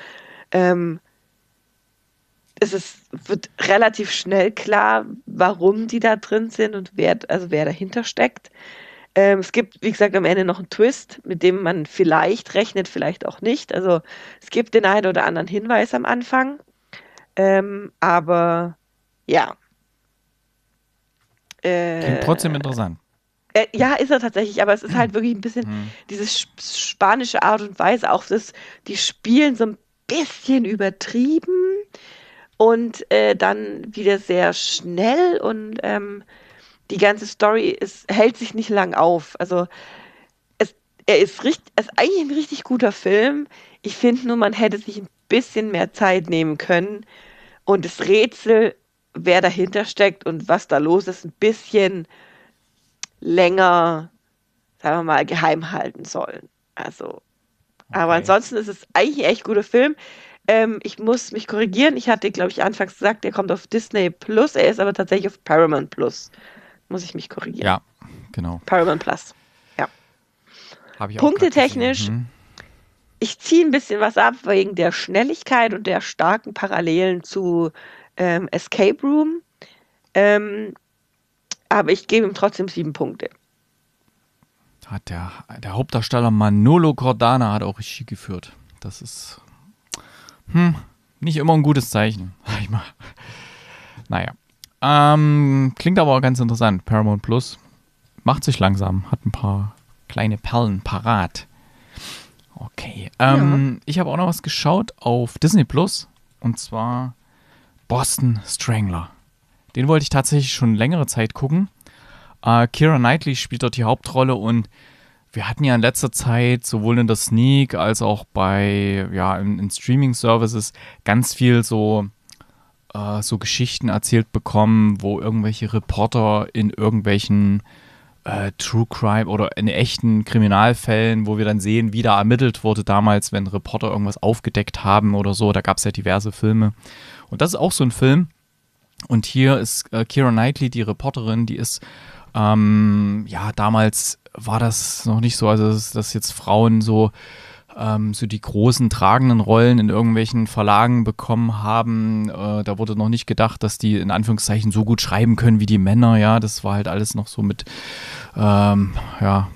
Speaker 3: ähm, es ist, wird relativ schnell klar, warum die da drin sind und wer, also wer dahinter steckt. Ähm, es gibt, wie gesagt, am Ende noch einen Twist, mit dem man vielleicht rechnet, vielleicht auch nicht. Also es gibt den einen oder anderen Hinweis am Anfang. Ähm, aber ja, äh, Klingt trotzdem interessant. Äh, ja, ist er tatsächlich, aber es ist halt wirklich ein bisschen hm. diese sp spanische Art und Weise, auch das, die spielen so ein bisschen übertrieben und äh, dann wieder sehr schnell und ähm, die ganze Story ist, hält sich nicht lang auf. Also es, er ist, richtig, ist eigentlich ein richtig guter Film. Ich finde nur, man hätte sich ein bisschen mehr Zeit nehmen können und das Rätsel wer dahinter steckt und was da los ist, ein bisschen länger, sagen wir mal, geheim halten sollen. Also, okay. aber ansonsten ist es eigentlich ein echt guter Film. Ähm, ich muss mich korrigieren. Ich hatte, glaube ich, anfangs gesagt, er kommt auf Disney Plus. Er ist aber tatsächlich auf Paramount Plus. Muss ich mich korrigieren. Ja, genau. Paramount Plus. Ja. Punktetechnisch. Mhm. Ich ziehe ein bisschen was ab wegen der Schnelligkeit und der starken Parallelen zu ähm, Escape Room. Ähm, aber ich gebe ihm trotzdem sieben Punkte.
Speaker 2: Hat der, der Hauptdarsteller Manolo Cordana hat auch Regie geführt. Das ist hm, nicht immer ein gutes Zeichen, sag ich mal. Naja. Ähm, klingt aber auch ganz interessant. Paramount Plus macht sich langsam, hat ein paar kleine Perlen parat. Okay. Ähm, ja. Ich habe auch noch was geschaut auf Disney Plus. Und zwar Boston Strangler. Den wollte ich tatsächlich schon längere Zeit gucken. Äh, Kira Knightley spielt dort die Hauptrolle und wir hatten ja in letzter Zeit sowohl in der Sneak als auch bei, ja, in, in Streaming-Services ganz viel so, äh, so Geschichten erzählt bekommen, wo irgendwelche Reporter in irgendwelchen äh, True Crime oder in echten Kriminalfällen, wo wir dann sehen, wie da ermittelt wurde damals, wenn Reporter irgendwas aufgedeckt haben oder so. Da gab es ja diverse Filme. Und das ist auch so ein Film. Und hier ist äh, Kira Knightley, die Reporterin, die ist, ähm, ja, damals war das noch nicht so, also dass, jetzt Frauen so, ähm, so die großen tragenden Rollen in irgendwelchen Verlagen bekommen haben. Äh, da wurde noch nicht gedacht, dass die in Anführungszeichen so gut schreiben können wie die Männer, ja. Das war halt alles noch so mit, ähm, ja,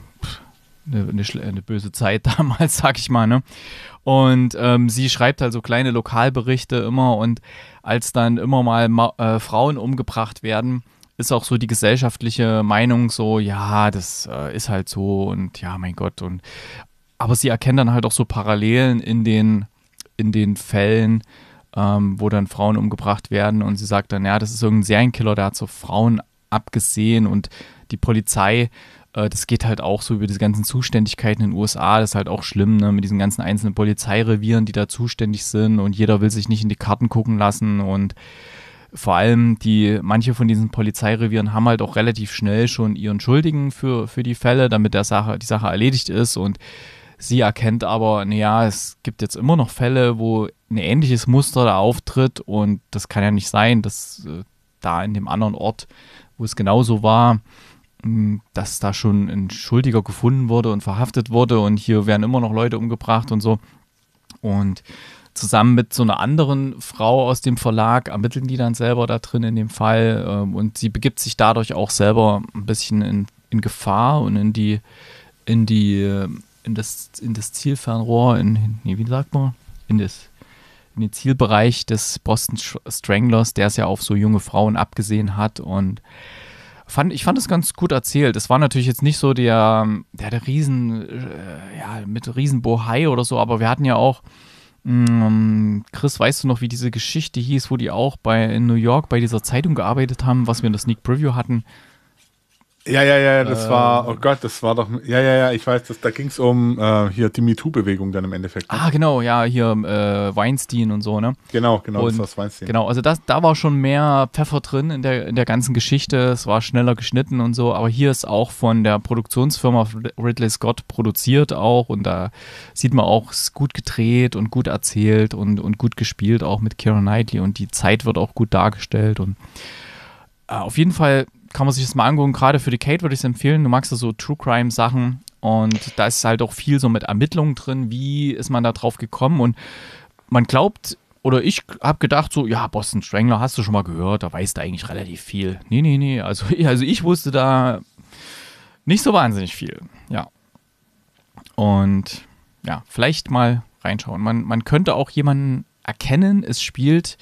Speaker 2: eine, eine, eine, böse Zeit damals, sag ich mal. Ne? Und ähm, sie schreibt halt so kleine Lokalberichte immer und als dann immer mal Ma äh, Frauen umgebracht werden, ist auch so die gesellschaftliche Meinung so, ja, das äh, ist halt so und ja, mein Gott. Und aber sie erkennt dann halt auch so Parallelen in den, in den Fällen, ähm, wo dann Frauen umgebracht werden und sie sagt dann, ja, das ist irgendein Serienkiller, der hat so Frauen abgesehen und die Polizei äh, das geht halt auch so über diese ganzen Zuständigkeiten in den USA. Das ist halt auch schlimm, ne? mit diesen ganzen einzelnen Polizeirevieren, die da zuständig sind und jeder will sich nicht in die Karten gucken lassen und vor allem die, manche von diesen Polizeirevieren haben halt auch relativ schnell schon ihren Schuldigen für, für die Fälle, damit der Sache, die Sache erledigt ist und Sie erkennt aber, naja, es gibt jetzt immer noch Fälle, wo ein ähnliches Muster da auftritt und das kann ja nicht sein, dass äh, da in dem anderen Ort, wo es genauso war, dass da schon ein Schuldiger gefunden wurde und verhaftet wurde und hier werden immer noch Leute umgebracht und so. Und zusammen mit so einer anderen Frau aus dem Verlag ermitteln die dann selber da drin in dem Fall ähm, und sie begibt sich dadurch auch selber ein bisschen in, in Gefahr und in die, in die, in das, in das Zielfernrohr, in, nee, wie sagt man? In das, in den Zielbereich des Boston Stranglers, der es ja auf so junge Frauen abgesehen hat und fand, ich fand es ganz gut erzählt. Es war natürlich jetzt nicht so der, der, der Riesen, äh, ja, mit Riesenbohai oder so, aber wir hatten ja auch, mh, mm, Chris, weißt du noch, wie diese Geschichte hieß, wo die auch bei, in New York bei dieser Zeitung gearbeitet haben, was wir in der Sneak Preview hatten?
Speaker 1: Ja, ja, ja, das ähm, war, oh Gott, das war doch, ja, ja, ja, ich weiß, das, da ging es um äh, hier die MeToo-Bewegung dann im Endeffekt. Ne?
Speaker 2: Ah, genau, ja, hier ähm, äh, Weinstein und so, ne? Genau, genau, und, das war Weinstein. Genau, also das, da war schon mehr Pfeffer drin in der, in der ganzen Geschichte, es war schneller geschnitten und so, aber hier ist auch von der Produktionsfirma Ridley Scott produziert auch und da sieht man auch, es ist gut gedreht und gut erzählt und, und gut gespielt, auch mit Kieran Knightley und die Zeit wird auch gut dargestellt und äh, auf jeden Fall kann man sich das mal angucken. Gerade für die Kate würde ich es empfehlen. Du magst ja so True Crime Sachen und da ist halt auch viel so mit Ermittlungen drin. Wie ist man da drauf gekommen? Und man glaubt, oder ich habe gedacht so, ja, Boston Strangler hast du schon mal gehört, da weißt du eigentlich relativ viel. Nee, nee, nee. Also, also ich wusste da nicht so wahnsinnig viel. Ja. Und ja, vielleicht mal reinschauen. Man, man könnte auch jemanden erkennen. Es spielt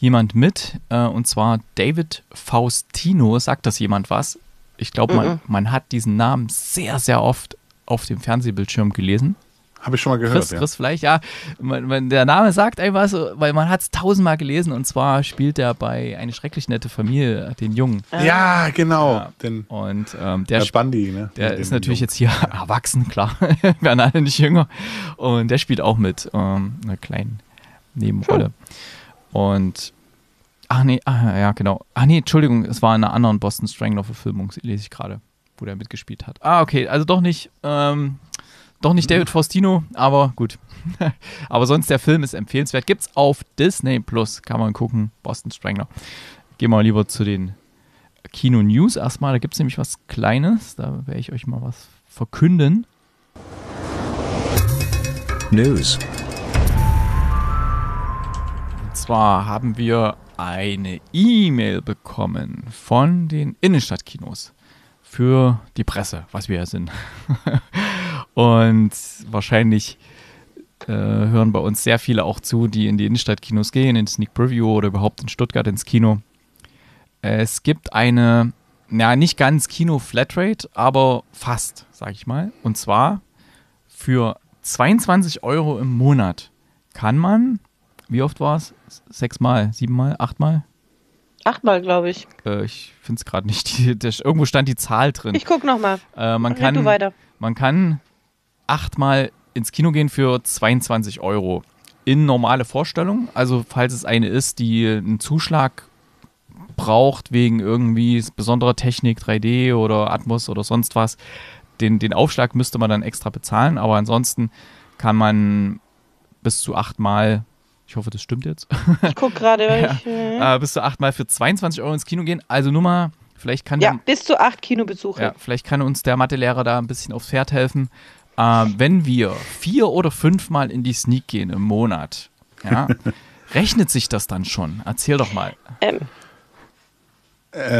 Speaker 2: jemand mit, äh, und zwar David Faustino. Sagt das jemand was? Ich glaube, man, man hat diesen Namen sehr, sehr oft auf dem Fernsehbildschirm gelesen. Habe ich schon mal gehört. Chris, ja. Chris vielleicht, ja. Man, man, der Name sagt einfach so, weil man hat es tausendmal gelesen und zwar spielt er bei Eine schrecklich nette Familie den Jungen. Ja, genau. Ja. Den, und ähm, der, der Bandi, ne? Der ist natürlich Jungen. jetzt hier erwachsen, klar. Wir waren alle nicht jünger. Und der spielt auch mit ähm, einer kleinen Nebenrolle. Hm. Und ach nee, ach, ja, genau. Ach nee, Entschuldigung, es war in einer anderen Boston Strangler-Verfilmung, lese ich gerade, wo der mitgespielt hat. Ah, okay, also doch nicht, ähm, doch nicht David Faustino, aber gut. aber sonst der Film ist empfehlenswert. Gibt's auf Disney Plus, kann man gucken, Boston Strangler. Gehen wir lieber zu den Kino-News erstmal. Da gibt es nämlich was Kleines, da werde ich euch mal was verkünden. News zwar haben wir eine E-Mail bekommen von den Innenstadtkinos für die Presse, was wir ja sind. Und wahrscheinlich äh, hören bei uns sehr viele auch zu, die in die Innenstadtkinos gehen, in Sneak Preview oder überhaupt in Stuttgart ins Kino. Es gibt eine, na, nicht ganz Kino-Flatrate, aber fast, sag ich mal. Und zwar für 22 Euro im Monat kann man wie oft war es? Sechsmal, siebenmal, achtmal?
Speaker 3: Achtmal, glaube ich.
Speaker 2: Äh, ich finde es gerade nicht. Die, der, irgendwo stand die Zahl drin. Ich gucke nochmal. Äh, man, kann, du weiter. man kann achtmal ins Kino gehen für 22 Euro. In normale Vorstellung. Also, falls es eine ist, die einen Zuschlag braucht wegen irgendwie besonderer Technik, 3D oder Atmos oder sonst was, den, den Aufschlag müsste man dann extra bezahlen. Aber ansonsten kann man bis zu achtmal ich hoffe, das stimmt jetzt.
Speaker 3: Ich gucke gerade. ja. äh, äh
Speaker 2: bis zu achtmal für 22 Euro ins Kino gehen. Also nur mal, vielleicht kann. Ja, der,
Speaker 3: bis zu acht Kinobesuche. Ja,
Speaker 2: vielleicht kann uns der Mathelehrer da ein bisschen aufs Pferd helfen. Ähm, wenn wir vier oder fünfmal in die Sneak gehen im Monat, ja, rechnet sich das dann schon? Erzähl doch mal.
Speaker 3: Ähm.
Speaker 1: Äh,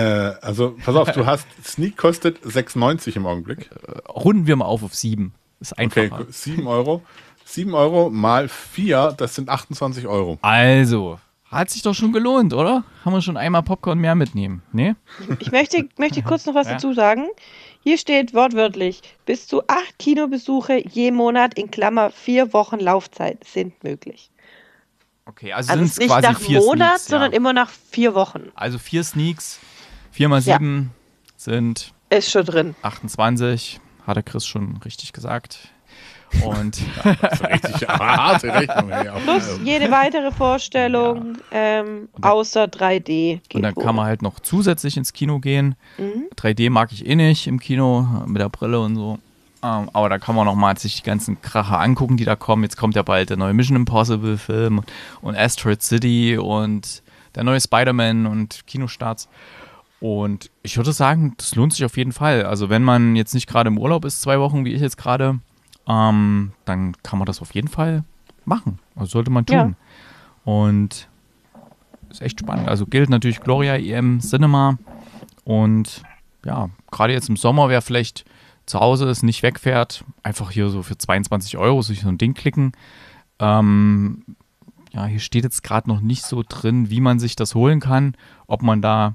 Speaker 1: also, pass auf, du hast Sneak kostet 6,90 im Augenblick. Äh, runden wir mal auf auf 7. Ist einfacher. Okay, 7 Euro.
Speaker 2: 7 Euro mal 4, das sind 28 Euro. Also, hat sich doch schon gelohnt, oder? Haben wir schon einmal Popcorn mehr mitnehmen? Nee?
Speaker 3: Ich möchte, möchte kurz noch was ja. dazu sagen. Hier steht wortwörtlich: bis zu 8 Kinobesuche je Monat in Klammer 4 Wochen Laufzeit sind möglich.
Speaker 2: Okay, also, also sind es nicht quasi nach vier Monat, Sneaks, sondern
Speaker 3: ja. immer nach vier Wochen.
Speaker 2: Also vier Sneaks, vier mal sieben ja. sind.
Speaker 3: Ist schon drin.
Speaker 2: 28, hatte Chris schon richtig gesagt. Und ja, das richtig harte
Speaker 1: Rechnung.
Speaker 3: Ja. Plus also. jede weitere Vorstellung ja. ähm, außer 3D.
Speaker 2: und dann hoch. kann man halt noch zusätzlich ins Kino gehen. Mhm. 3D mag ich eh nicht im Kino mit der Brille und so. Ähm, aber da kann man nochmal sich die ganzen Kracher angucken, die da kommen. Jetzt kommt ja bald der neue Mission Impossible Film und Asteroid City und der neue Spider-Man und Kinostarts. Und ich würde sagen, das lohnt sich auf jeden Fall. Also wenn man jetzt nicht gerade im Urlaub ist, zwei Wochen, wie ich jetzt gerade, ähm, dann kann man das auf jeden Fall machen. Also sollte man tun. Ja. Und ist echt spannend. Also gilt natürlich Gloria EM Cinema. Und ja, gerade jetzt im Sommer, wer vielleicht zu Hause ist, nicht wegfährt, einfach hier so für 22 Euro sich so ein Ding klicken. Ähm, ja, hier steht jetzt gerade noch nicht so drin, wie man sich das holen kann, ob man da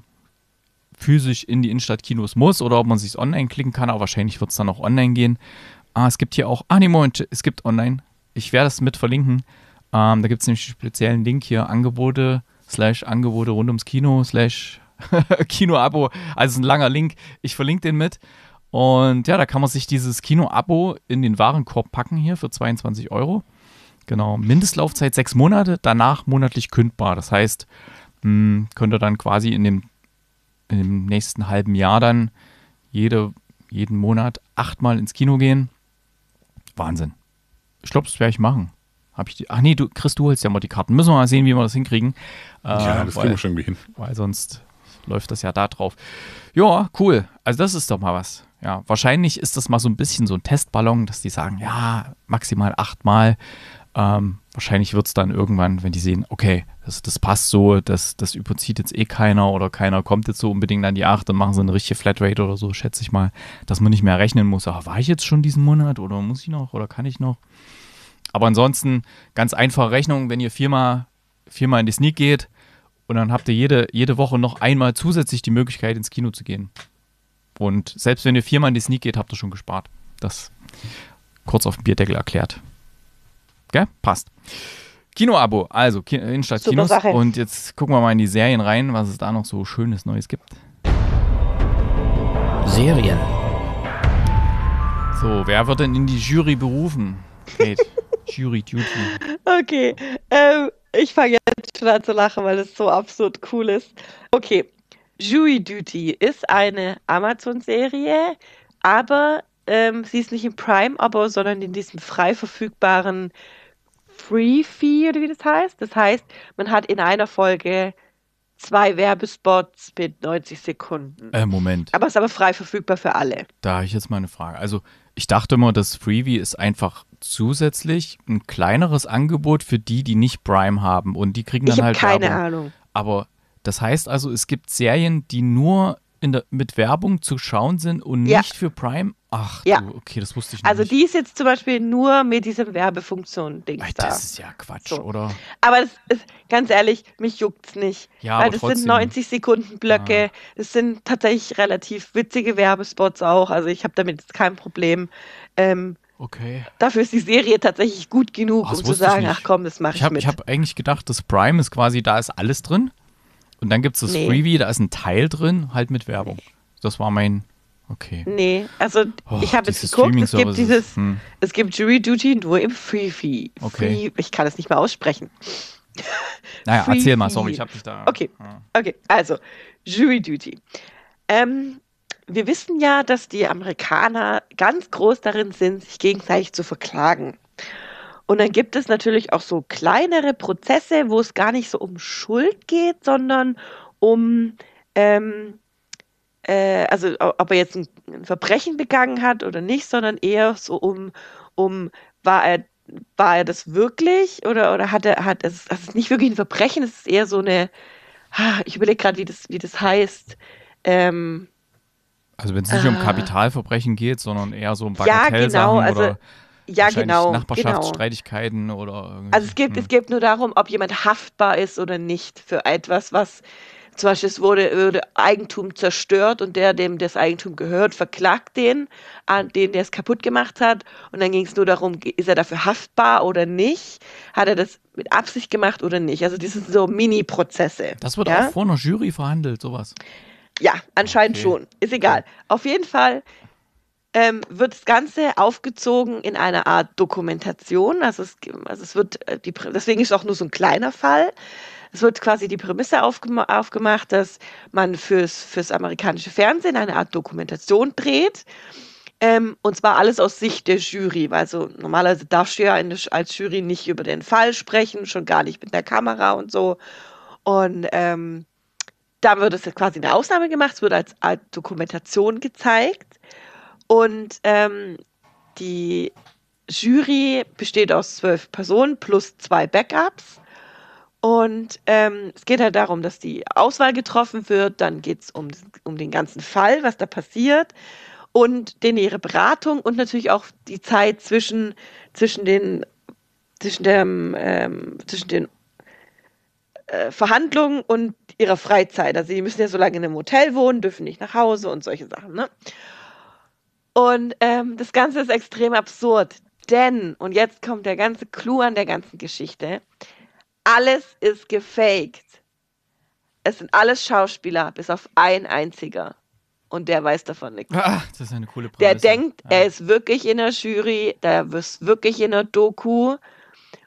Speaker 2: physisch in die Innenstadtkinos muss oder ob man sich online klicken kann, aber wahrscheinlich wird es dann auch online gehen. Ah, es gibt hier auch Anime und es gibt online. Ich werde es mit verlinken. Ähm, da gibt es nämlich einen speziellen Link hier: Angebote, slash Angebote rund ums Kino, slash Kino-Abo. Also ein langer Link. Ich verlinke den mit. Und ja, da kann man sich dieses Kino-Abo in den Warenkorb packen hier für 22 Euro. Genau, Mindestlaufzeit sechs Monate, danach monatlich kündbar. Das heißt, mh, hm, könnt ihr dann quasi in dem, in dem nächsten halben Jahr dann jede, jeden Monat achtmal ins Kino gehen. Wahnsinn. Ich glaube, das werde ich machen. Hab ich die, ach nee, du, Chris, du holst ja mal die Karten. Müssen wir mal sehen, wie wir das hinkriegen. Äh, ja, das kriegen äh, wir schon irgendwie hin. Weil sonst läuft das ja da drauf. Ja, cool. Also das ist doch mal was. Ja, wahrscheinlich ist das mal so ein bisschen so ein Testballon, dass die sagen, ja, maximal achtmal ähm, wahrscheinlich wird es dann irgendwann, wenn die sehen, okay, das, das passt so, das, das überzieht jetzt eh keiner oder keiner kommt jetzt so unbedingt an die 8, dann machen sie eine richtige Flatrate oder so, schätze ich mal, dass man nicht mehr rechnen muss, ach, war ich jetzt schon diesen Monat oder muss ich noch oder kann ich noch? Aber ansonsten ganz einfache Rechnung, wenn ihr viermal, viermal in die Sneak geht und dann habt ihr jede, jede Woche noch einmal zusätzlich die Möglichkeit, ins Kino zu gehen. Und selbst wenn ihr viermal in die Sneak geht, habt ihr schon gespart. Das kurz auf dem Bierdeckel erklärt. Gell? Passt. Kinoabo, also äh, Innenstadt Kinos. Sache. Und jetzt gucken wir mal in die Serien rein, was es da noch so Schönes Neues gibt. Serien. So, wer wird denn in die Jury berufen? Kate. Jury Duty.
Speaker 3: Okay, ähm, ich fange jetzt schon an zu lachen, weil es so absurd cool ist. Okay, Jury Duty ist eine Amazon-Serie, aber ähm, sie ist nicht im Prime-Abo, sondern in diesem frei verfügbaren Free-Fee oder wie das heißt. Das heißt, man hat in einer Folge zwei Werbespots mit 90 Sekunden. Äh, Moment. Aber es ist aber frei verfügbar für alle.
Speaker 2: Da habe ich jetzt mal eine Frage. Also ich dachte immer, das Freebie ist einfach zusätzlich ein kleineres Angebot für die, die nicht Prime haben und die kriegen dann ich halt keine Werbung. Ahnung. Aber das heißt also, es gibt Serien, die nur der, mit Werbung zu schauen sind und ja. nicht für Prime Ach, ja. Du, okay, das wusste ich also
Speaker 3: nicht. Also die ist jetzt zum Beispiel nur mit diesem Werbefunktion-Ding da. Das ist ja
Speaker 2: Quatsch, so. oder?
Speaker 3: Aber ist, ganz ehrlich, mich juckt's nicht. Ja, weil das trotzdem. sind 90 Sekunden Blöcke. Es ah. sind tatsächlich relativ witzige Werbespots auch. Also ich habe damit jetzt kein Problem. Ähm, Okay. Dafür ist die Serie tatsächlich gut genug, oh, um zu sagen, ach komm, das mache ich, ich mit. Ich habe
Speaker 2: eigentlich gedacht, das Prime ist quasi, da ist alles drin. Und dann gibt es das nee. Freebie, da ist ein Teil drin, halt mit Werbung. Das war mein
Speaker 3: Okay. Nee, also oh, ich habe jetzt geguckt, es gibt dieses, hm. es gibt Jury Duty nur im Free Fee. Okay. Free, ich kann es nicht mehr aussprechen. Naja, Free erzähl mal, sorry, ich habe mich da. Okay, ja. okay, also Jury Duty. Ähm, wir wissen ja, dass die Amerikaner ganz groß darin sind, sich gegenseitig zu verklagen. Und dann gibt es natürlich auch so kleinere Prozesse, wo es gar nicht so um Schuld geht, sondern um ähm, äh, also ob er jetzt ein, ein, Verbrechen begangen hat oder nicht, sondern eher so um, um war er war er das wirklich oder, oder hat er, hat es, das ist nicht wirklich ein Verbrechen, es ist eher so eine, ah, ich überlege gerade, wie das, wie das heißt. Ähm,
Speaker 2: also wenn es nicht äh, um Kapitalverbrechen geht, sondern eher so um Bagatellsachen ja, genau, also, oder also, ja, genau, genau, Nachbarschaftsstreitigkeiten genau. oder irgendwie. Also es geht,
Speaker 3: hm. es geht nur darum, ob jemand haftbar ist oder nicht für etwas, was zum Beispiel, es wurde, wurde Eigentum zerstört und der, dem das Eigentum gehört, verklagt den, an äh, den, der es kaputt gemacht hat. Und dann ging es nur darum, ist er dafür haftbar oder nicht? Hat er das mit Absicht gemacht oder nicht? Also, das sind so Mini-Prozesse. Das wird ja? auch vor
Speaker 2: einer Jury verhandelt, sowas.
Speaker 3: Ja, anscheinend okay. schon. Ist egal. Okay. Auf jeden Fall ähm, wird das Ganze aufgezogen in einer Art Dokumentation. Also es, also es wird, äh, die, deswegen ist es auch nur so ein kleiner Fall es wird quasi die Prämisse aufgema aufgemacht, dass man fürs, fürs amerikanische Fernsehen eine Art Dokumentation dreht. Ähm, und zwar alles aus Sicht der Jury, weil so normalerweise darfst du ja in, als Jury nicht über den Fall sprechen, schon gar nicht mit der Kamera und so. Und ähm, da wird es quasi eine Ausnahme gemacht, es wird als, Art Dokumentation gezeigt. Und ähm, die Jury besteht aus zwölf Personen plus zwei Backups. Und ähm, es geht halt darum, dass die Auswahl getroffen wird, dann geht es um, um den ganzen Fall, was da passiert und den ihre Beratung und natürlich auch die Zeit zwischen, zwischen den, zwischen dem, ähm, zwischen den äh, Verhandlungen und ihrer Freizeit. Also die müssen ja so lange in einem Hotel wohnen, dürfen nicht nach Hause und solche Sachen. Ne? Und ähm, das Ganze ist extrem absurd, denn, und jetzt kommt der ganze Clou an der ganzen Geschichte, alles ist gefaked. Es sind alles Schauspieler, bis auf ein einziger. Und der weiß davon nichts. Ah, das ist eine coole Prämisse. Der denkt, ja. er ist wirklich in der Jury, der ist wirklich in der Doku.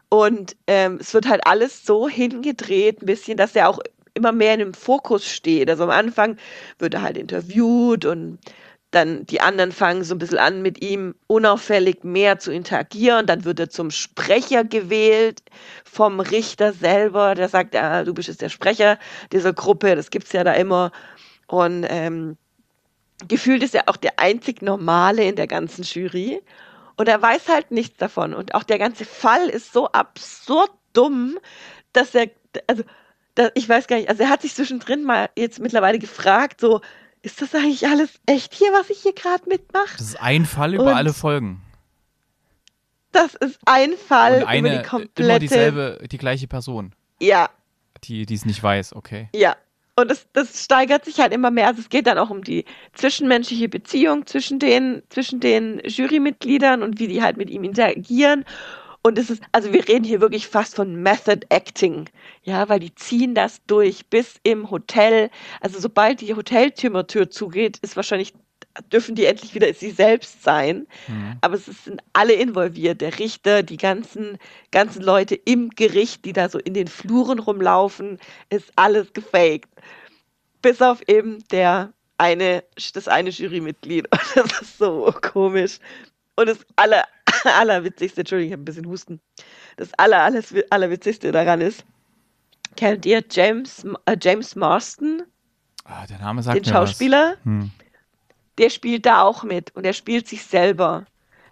Speaker 3: Und ähm, es wird halt alles so hingedreht, ein bisschen, dass er auch immer mehr in dem Fokus steht. Also am Anfang wird er halt interviewt und dann die anderen fangen so ein bisschen an, mit ihm unauffällig mehr zu interagieren. Dann wird er zum Sprecher gewählt vom Richter selber. Der sagt, ah, du bist jetzt der Sprecher dieser Gruppe, das gibt es ja da immer. Und ähm, gefühlt ist er auch der einzig Normale in der ganzen Jury. Und er weiß halt nichts davon. Und auch der ganze Fall ist so absurd dumm, dass er, also, dass, ich weiß gar nicht, also er hat sich zwischendrin mal jetzt mittlerweile gefragt, so, ist das eigentlich alles echt hier, was ich hier gerade mitmache? Das
Speaker 2: ist ein Fall über und alle Folgen.
Speaker 3: Das ist ein Fall und eine, über die komplette. Immer dieselbe,
Speaker 2: die gleiche Person. Ja. Die es nicht weiß, okay.
Speaker 3: Ja. Und das, das steigert sich halt immer mehr. Also es geht dann auch um die zwischenmenschliche Beziehung zwischen den, zwischen den Jurymitgliedern und wie die halt mit ihm interagieren. Und es ist, also wir reden hier wirklich fast von Method Acting, ja, weil die ziehen das durch bis im Hotel. Also sobald die Hoteltür zugeht, ist wahrscheinlich dürfen die endlich wieder sie selbst sein. Mhm. Aber es sind alle involviert, der Richter, die ganzen, ganzen Leute im Gericht, die da so in den Fluren rumlaufen, ist alles gefaked. Bis auf eben der eine, das eine Jurymitglied. Das ist so komisch. Und das aller, allerwitzigste, Entschuldigung, ich habe ein bisschen Husten. Das aller, alles, allerwitzigste daran ist, kennt ihr James, äh, James Marston?
Speaker 2: Ah, der Name sagt Den Schauspieler? Hm.
Speaker 3: Der spielt da auch mit und er spielt sich selber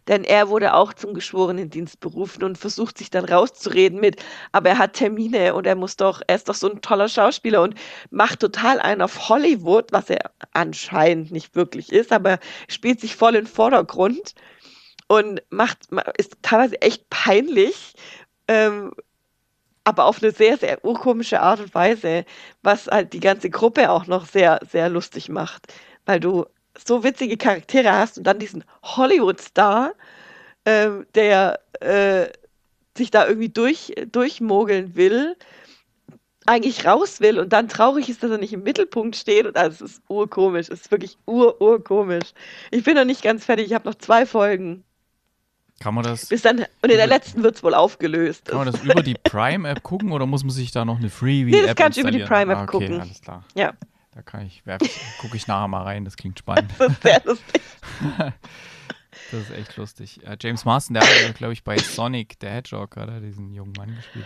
Speaker 3: denn er wurde auch zum Geschworenendienst berufen und versucht sich dann rauszureden mit, aber er hat Termine und er muss doch, er ist doch so ein toller Schauspieler und macht total einen auf Hollywood, was er anscheinend nicht wirklich ist, aber spielt sich voll in den Vordergrund und macht, ist teilweise echt peinlich, ähm, aber auf eine sehr, sehr urkomische Art und Weise, was halt die ganze Gruppe auch noch sehr, sehr lustig macht, weil du so witzige Charaktere hast und dann diesen Hollywood-Star, ähm, der äh, sich da irgendwie durch, durchmogeln will, eigentlich raus will und dann traurig ist, dass er nicht im Mittelpunkt steht. Und also es ist urkomisch, es ist wirklich ur, urkomisch. Ich bin noch nicht ganz fertig, ich habe noch zwei Folgen. Kann man das? Bis dann, und in der letzten wird es wohl aufgelöst.
Speaker 2: Kann man das über die Prime-App gucken oder muss man sich da noch eine Freebie-App Nee, das kannst du über die Prime-App ah, okay, gucken. alles klar. Ja. Da kann ich, gucke ich nachher mal rein, das klingt spannend. das ist sehr lustig. das ist echt lustig. Äh, James Marston, der hat, glaube ich, bei Sonic the Hedgehog, oder? Diesen jungen Mann gespielt.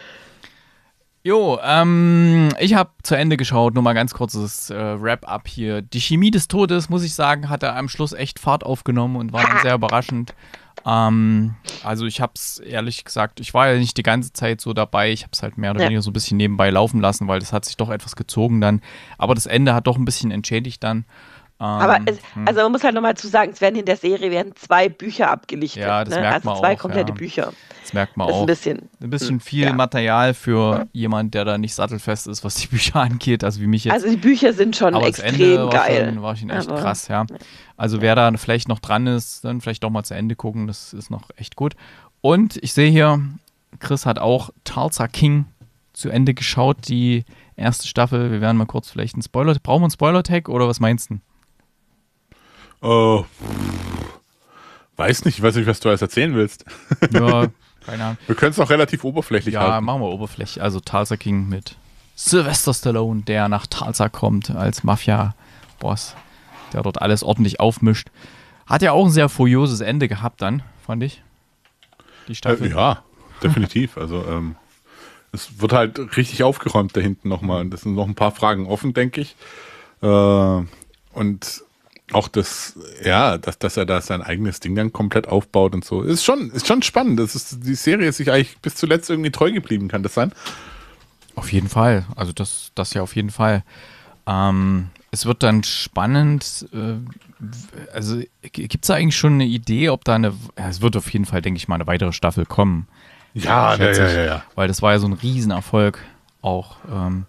Speaker 2: Jo, ähm, ich habe zu Ende geschaut, nur mal ganz kurzes äh, Wrap-up hier. Die Chemie des Todes, muss ich sagen, hatte am Schluss echt Fahrt aufgenommen und war dann sehr überraschend. Ähm, also ich habe es ehrlich gesagt, ich war ja nicht die ganze Zeit so dabei. Ich habe es halt mehr oder ja. weniger so ein bisschen nebenbei laufen lassen, weil das hat sich doch etwas gezogen dann. Aber das Ende hat doch ein bisschen entschädigt dann. Aber ähm, es, hm. also
Speaker 3: man muss halt nochmal zu sagen, es werden in der Serie werden zwei Bücher abgelichtet. Ja, das ne? merkt also man zwei auch. Zwei komplette ja. Bücher.
Speaker 2: Das merkt man das auch. Ein bisschen, ein bisschen hm, viel ja. Material für ja. jemand, der da nicht sattelfest ist, was die Bücher angeht. Also wie mich jetzt. Also die Bücher sind schon aber extrem Ende geil. Schon, war schon echt aber, krass, ja. Also wer da vielleicht noch dran ist, dann vielleicht doch mal zu Ende gucken. Das ist noch echt gut. Und ich sehe hier, Chris hat auch Tulsa King zu Ende geschaut, die erste Staffel. Wir werden mal kurz vielleicht einen Spoiler. Brauchen wir einen Spoiler-Tag oder was meinst du? Oh,
Speaker 1: weiß nicht, weiß nicht, was du alles erzählen willst. Ja, keine Ahnung. Wir können es auch relativ oberflächlich ja, halten. Ja,
Speaker 2: machen wir oberflächlich. Also Talsa King mit Sylvester Stallone, der nach Talsa kommt als Mafia-Boss, der dort alles ordentlich aufmischt. Hat ja auch ein sehr furioses Ende gehabt dann, fand ich. Die äh, Staffel. Äh, ja,
Speaker 1: definitiv. also ähm, es wird halt richtig aufgeräumt da hinten nochmal. Das sind noch ein paar Fragen offen, denke ich. Äh, und auch das, ja, dass, dass er da sein eigenes Ding dann komplett aufbaut und so. Ist schon, ist schon spannend. Das ist, die Serie ist sich
Speaker 2: eigentlich bis zuletzt irgendwie treu geblieben, kann das sein? Auf jeden Fall. Also das, das ja auf jeden Fall. Ähm, es wird dann spannend. Äh, also gibt es da eigentlich schon eine Idee, ob da eine, ja, es wird auf jeden Fall, denke ich mal, eine weitere Staffel kommen. Ja, ja, ja, ja, ja. Weil das war ja so ein Riesenerfolg auch. Ähm,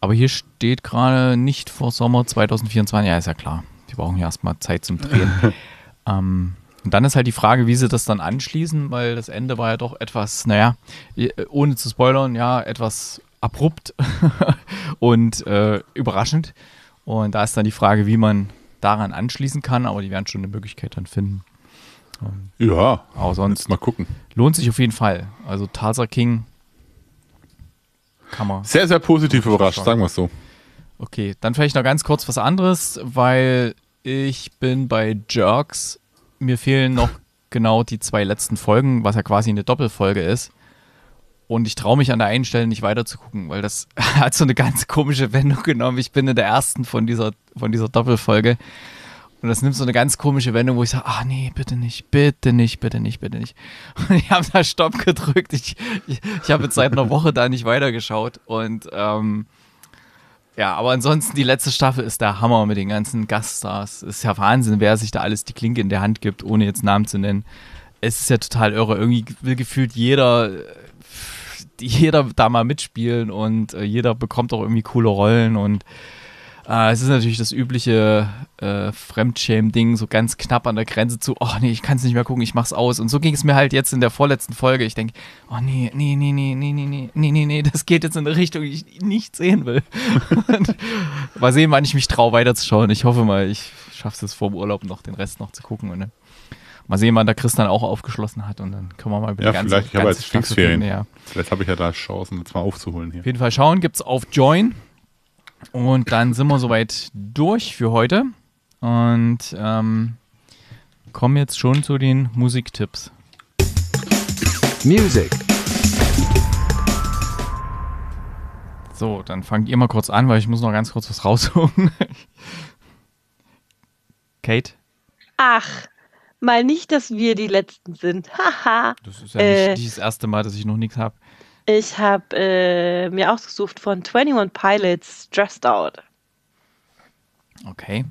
Speaker 2: aber hier steht gerade nicht vor Sommer 2024, ja, ist ja klar brauchen ja erstmal Zeit zum Drehen. ähm, und dann ist halt die Frage, wie sie das dann anschließen, weil das Ende war ja doch etwas, naja, äh, ohne zu spoilern, ja, etwas abrupt und äh, überraschend. Und da ist dann die Frage, wie man daran anschließen kann, aber die werden schon eine Möglichkeit dann finden. Ähm, ja, aber sonst mal gucken. Lohnt sich auf jeden Fall. Also Taser King kann man.
Speaker 1: Sehr, sehr positiv überrascht, sagen wir es so.
Speaker 2: Okay, dann vielleicht noch ganz kurz was anderes, weil ich bin bei Jerks. Mir fehlen noch genau die zwei letzten Folgen, was ja quasi eine Doppelfolge ist. Und ich traue mich an der einen Stelle nicht weiter zu gucken, weil das hat so eine ganz komische Wendung genommen. Ich bin in der ersten von dieser, von dieser Doppelfolge. Und das nimmt so eine ganz komische Wendung, wo ich sage, ah nee, bitte nicht, bitte nicht, bitte nicht, bitte nicht. Und ich habe da Stopp gedrückt. Ich, ich, ich habe jetzt seit einer Woche da nicht weitergeschaut. Und ähm, ja, aber ansonsten die letzte Staffel ist der Hammer mit den ganzen Gaststars. Ist ja Wahnsinn, wer sich da alles die Klinke in der Hand gibt, ohne jetzt Namen zu nennen. Es ist ja total irre. Irgendwie will gefühlt jeder, äh, jeder da mal mitspielen und äh, jeder bekommt auch irgendwie coole Rollen und äh, es ist natürlich das übliche äh, Fremdschämen-Ding, so ganz knapp an der Grenze zu, oh nee, ich kann es nicht mehr gucken, ich mach's aus. Und so ging es mir halt jetzt in der vorletzten Folge. Ich denke, oh nee, nee, nee, nee, nee, nee, nee, nee, nee, nee, das geht jetzt in eine Richtung, die ich nicht sehen will. mal sehen, wann ich mich traue, weiterzuschauen. Ich hoffe mal, ich schaff's es vor dem Urlaub noch, den Rest noch zu gucken. Und, ne? Mal sehen, wann der Chris dann auch aufgeschlossen hat und dann können wir mal über ja, die ganze vielleicht, ich ganze habe jetzt Pfingstferien. Reden, ja.
Speaker 1: Vielleicht habe ich ja da Chancen, das mal aufzuholen hier. Auf
Speaker 2: jeden Fall schauen gibt's auf Join. Und dann sind wir soweit durch für heute und ähm, kommen jetzt schon zu den Musiktipps. Music. So, dann fangt ihr mal kurz an, weil ich muss noch ganz kurz was rausholen. Kate?
Speaker 3: Ach, mal nicht, dass wir die Letzten sind. Haha. das ist ja äh, nicht
Speaker 2: das erste Mal, dass ich noch nichts habe.
Speaker 3: Ich habe äh, mir ausgesucht von 21 Pilots Dressed Out.
Speaker 2: Okay.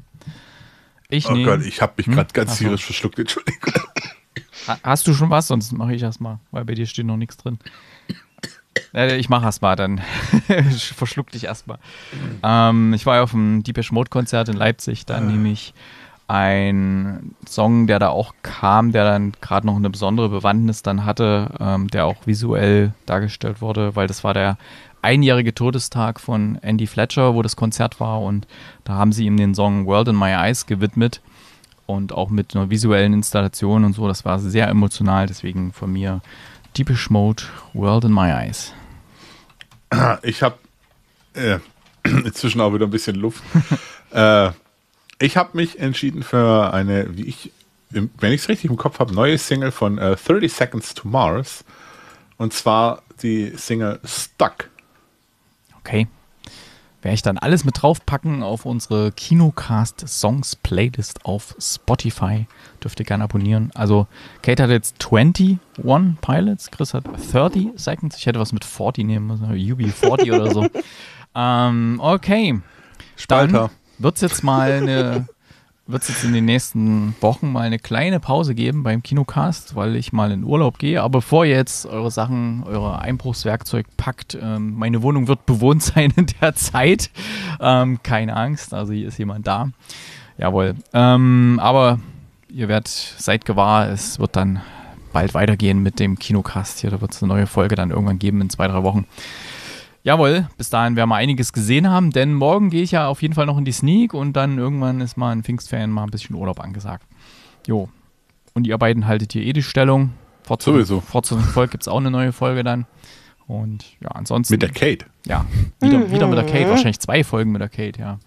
Speaker 2: Ich oh nehm, Gott, ich habe mich hm? gerade ganz Achso. tierisch verschluckt, Entschuldigung. Hast du schon was? Sonst mache ich erstmal, weil bei dir steht noch nichts drin. Äh, ich mache erstmal, dann verschluck dich erstmal. Ähm, ich war ja auf dem Deepesh Mode Konzert in Leipzig, da ah. nehme ich ein Song, der da auch kam, der dann gerade noch eine besondere Bewandtnis dann hatte, ähm, der auch visuell dargestellt wurde, weil das war der einjährige Todestag von Andy Fletcher, wo das Konzert war und da haben sie ihm den Song World in My Eyes gewidmet und auch mit einer visuellen Installation und so, das war sehr emotional, deswegen von mir Deepish Mode World in My Eyes.
Speaker 1: Ich habe äh, inzwischen auch wieder ein bisschen Luft. äh, ich habe mich entschieden für eine, wie ich, wenn ich es richtig im Kopf habe, neue Single von uh, äh, 30 Seconds to Mars. Und zwar die Single Stuck.
Speaker 2: Okay. Werde ich dann alles mit draufpacken auf unsere Kinocast Songs Playlist auf Spotify. Dürft ihr gerne abonnieren. Also, Kate hat jetzt 21 Pilots, Chris hat 30 Seconds. Ich hätte was mit 40 nehmen müssen, UB40 oder so. ähm, okay. Spalter. Dann wird es jetzt mal eine. Wird es jetzt in den nächsten Wochen mal eine kleine Pause geben beim Kinocast, weil ich mal in Urlaub gehe. Aber bevor ihr jetzt eure Sachen, eure Einbruchswerkzeug packt, ähm, meine Wohnung wird bewohnt sein in der Zeit. Ähm, keine Angst, also hier ist jemand da. Jawohl. Ähm, aber ihr werdet, seid gewahr, es wird dann bald weitergehen mit dem Kinocast hier. Da wird es eine neue Folge dann irgendwann geben in zwei, drei Wochen. Jawohl, bis dahin werden wir einiges gesehen haben, denn morgen gehe ich ja auf jeden Fall noch in die Sneak und dann irgendwann ist mal in Pfingstferien mal ein bisschen Urlaub angesagt. Jo. Und ihr beiden haltet hier eh die Stellung. Forza, Sowieso. Forza und Volk gibt es auch eine neue Folge dann. Und ja, ansonsten. Mit der Kate. Ja, wieder, mhm. wieder mit der Kate. Wahrscheinlich zwei Folgen mit der Kate, ja.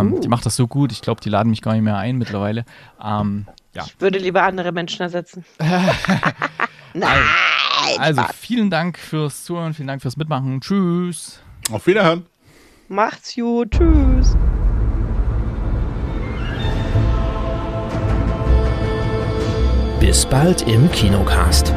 Speaker 2: Ähm, mhm. die macht das so gut, ich glaube, die laden mich gar nicht mehr ein mittlerweile. Ähm, ja. Ich
Speaker 3: würde lieber andere Menschen ersetzen. Nein. Also, Nein,
Speaker 2: also vielen Dank fürs Zuhören, vielen Dank fürs Mitmachen. Tschüss.
Speaker 3: Auf Wiederhören. Macht's gut. Tschüss. Bis bald im Kinocast.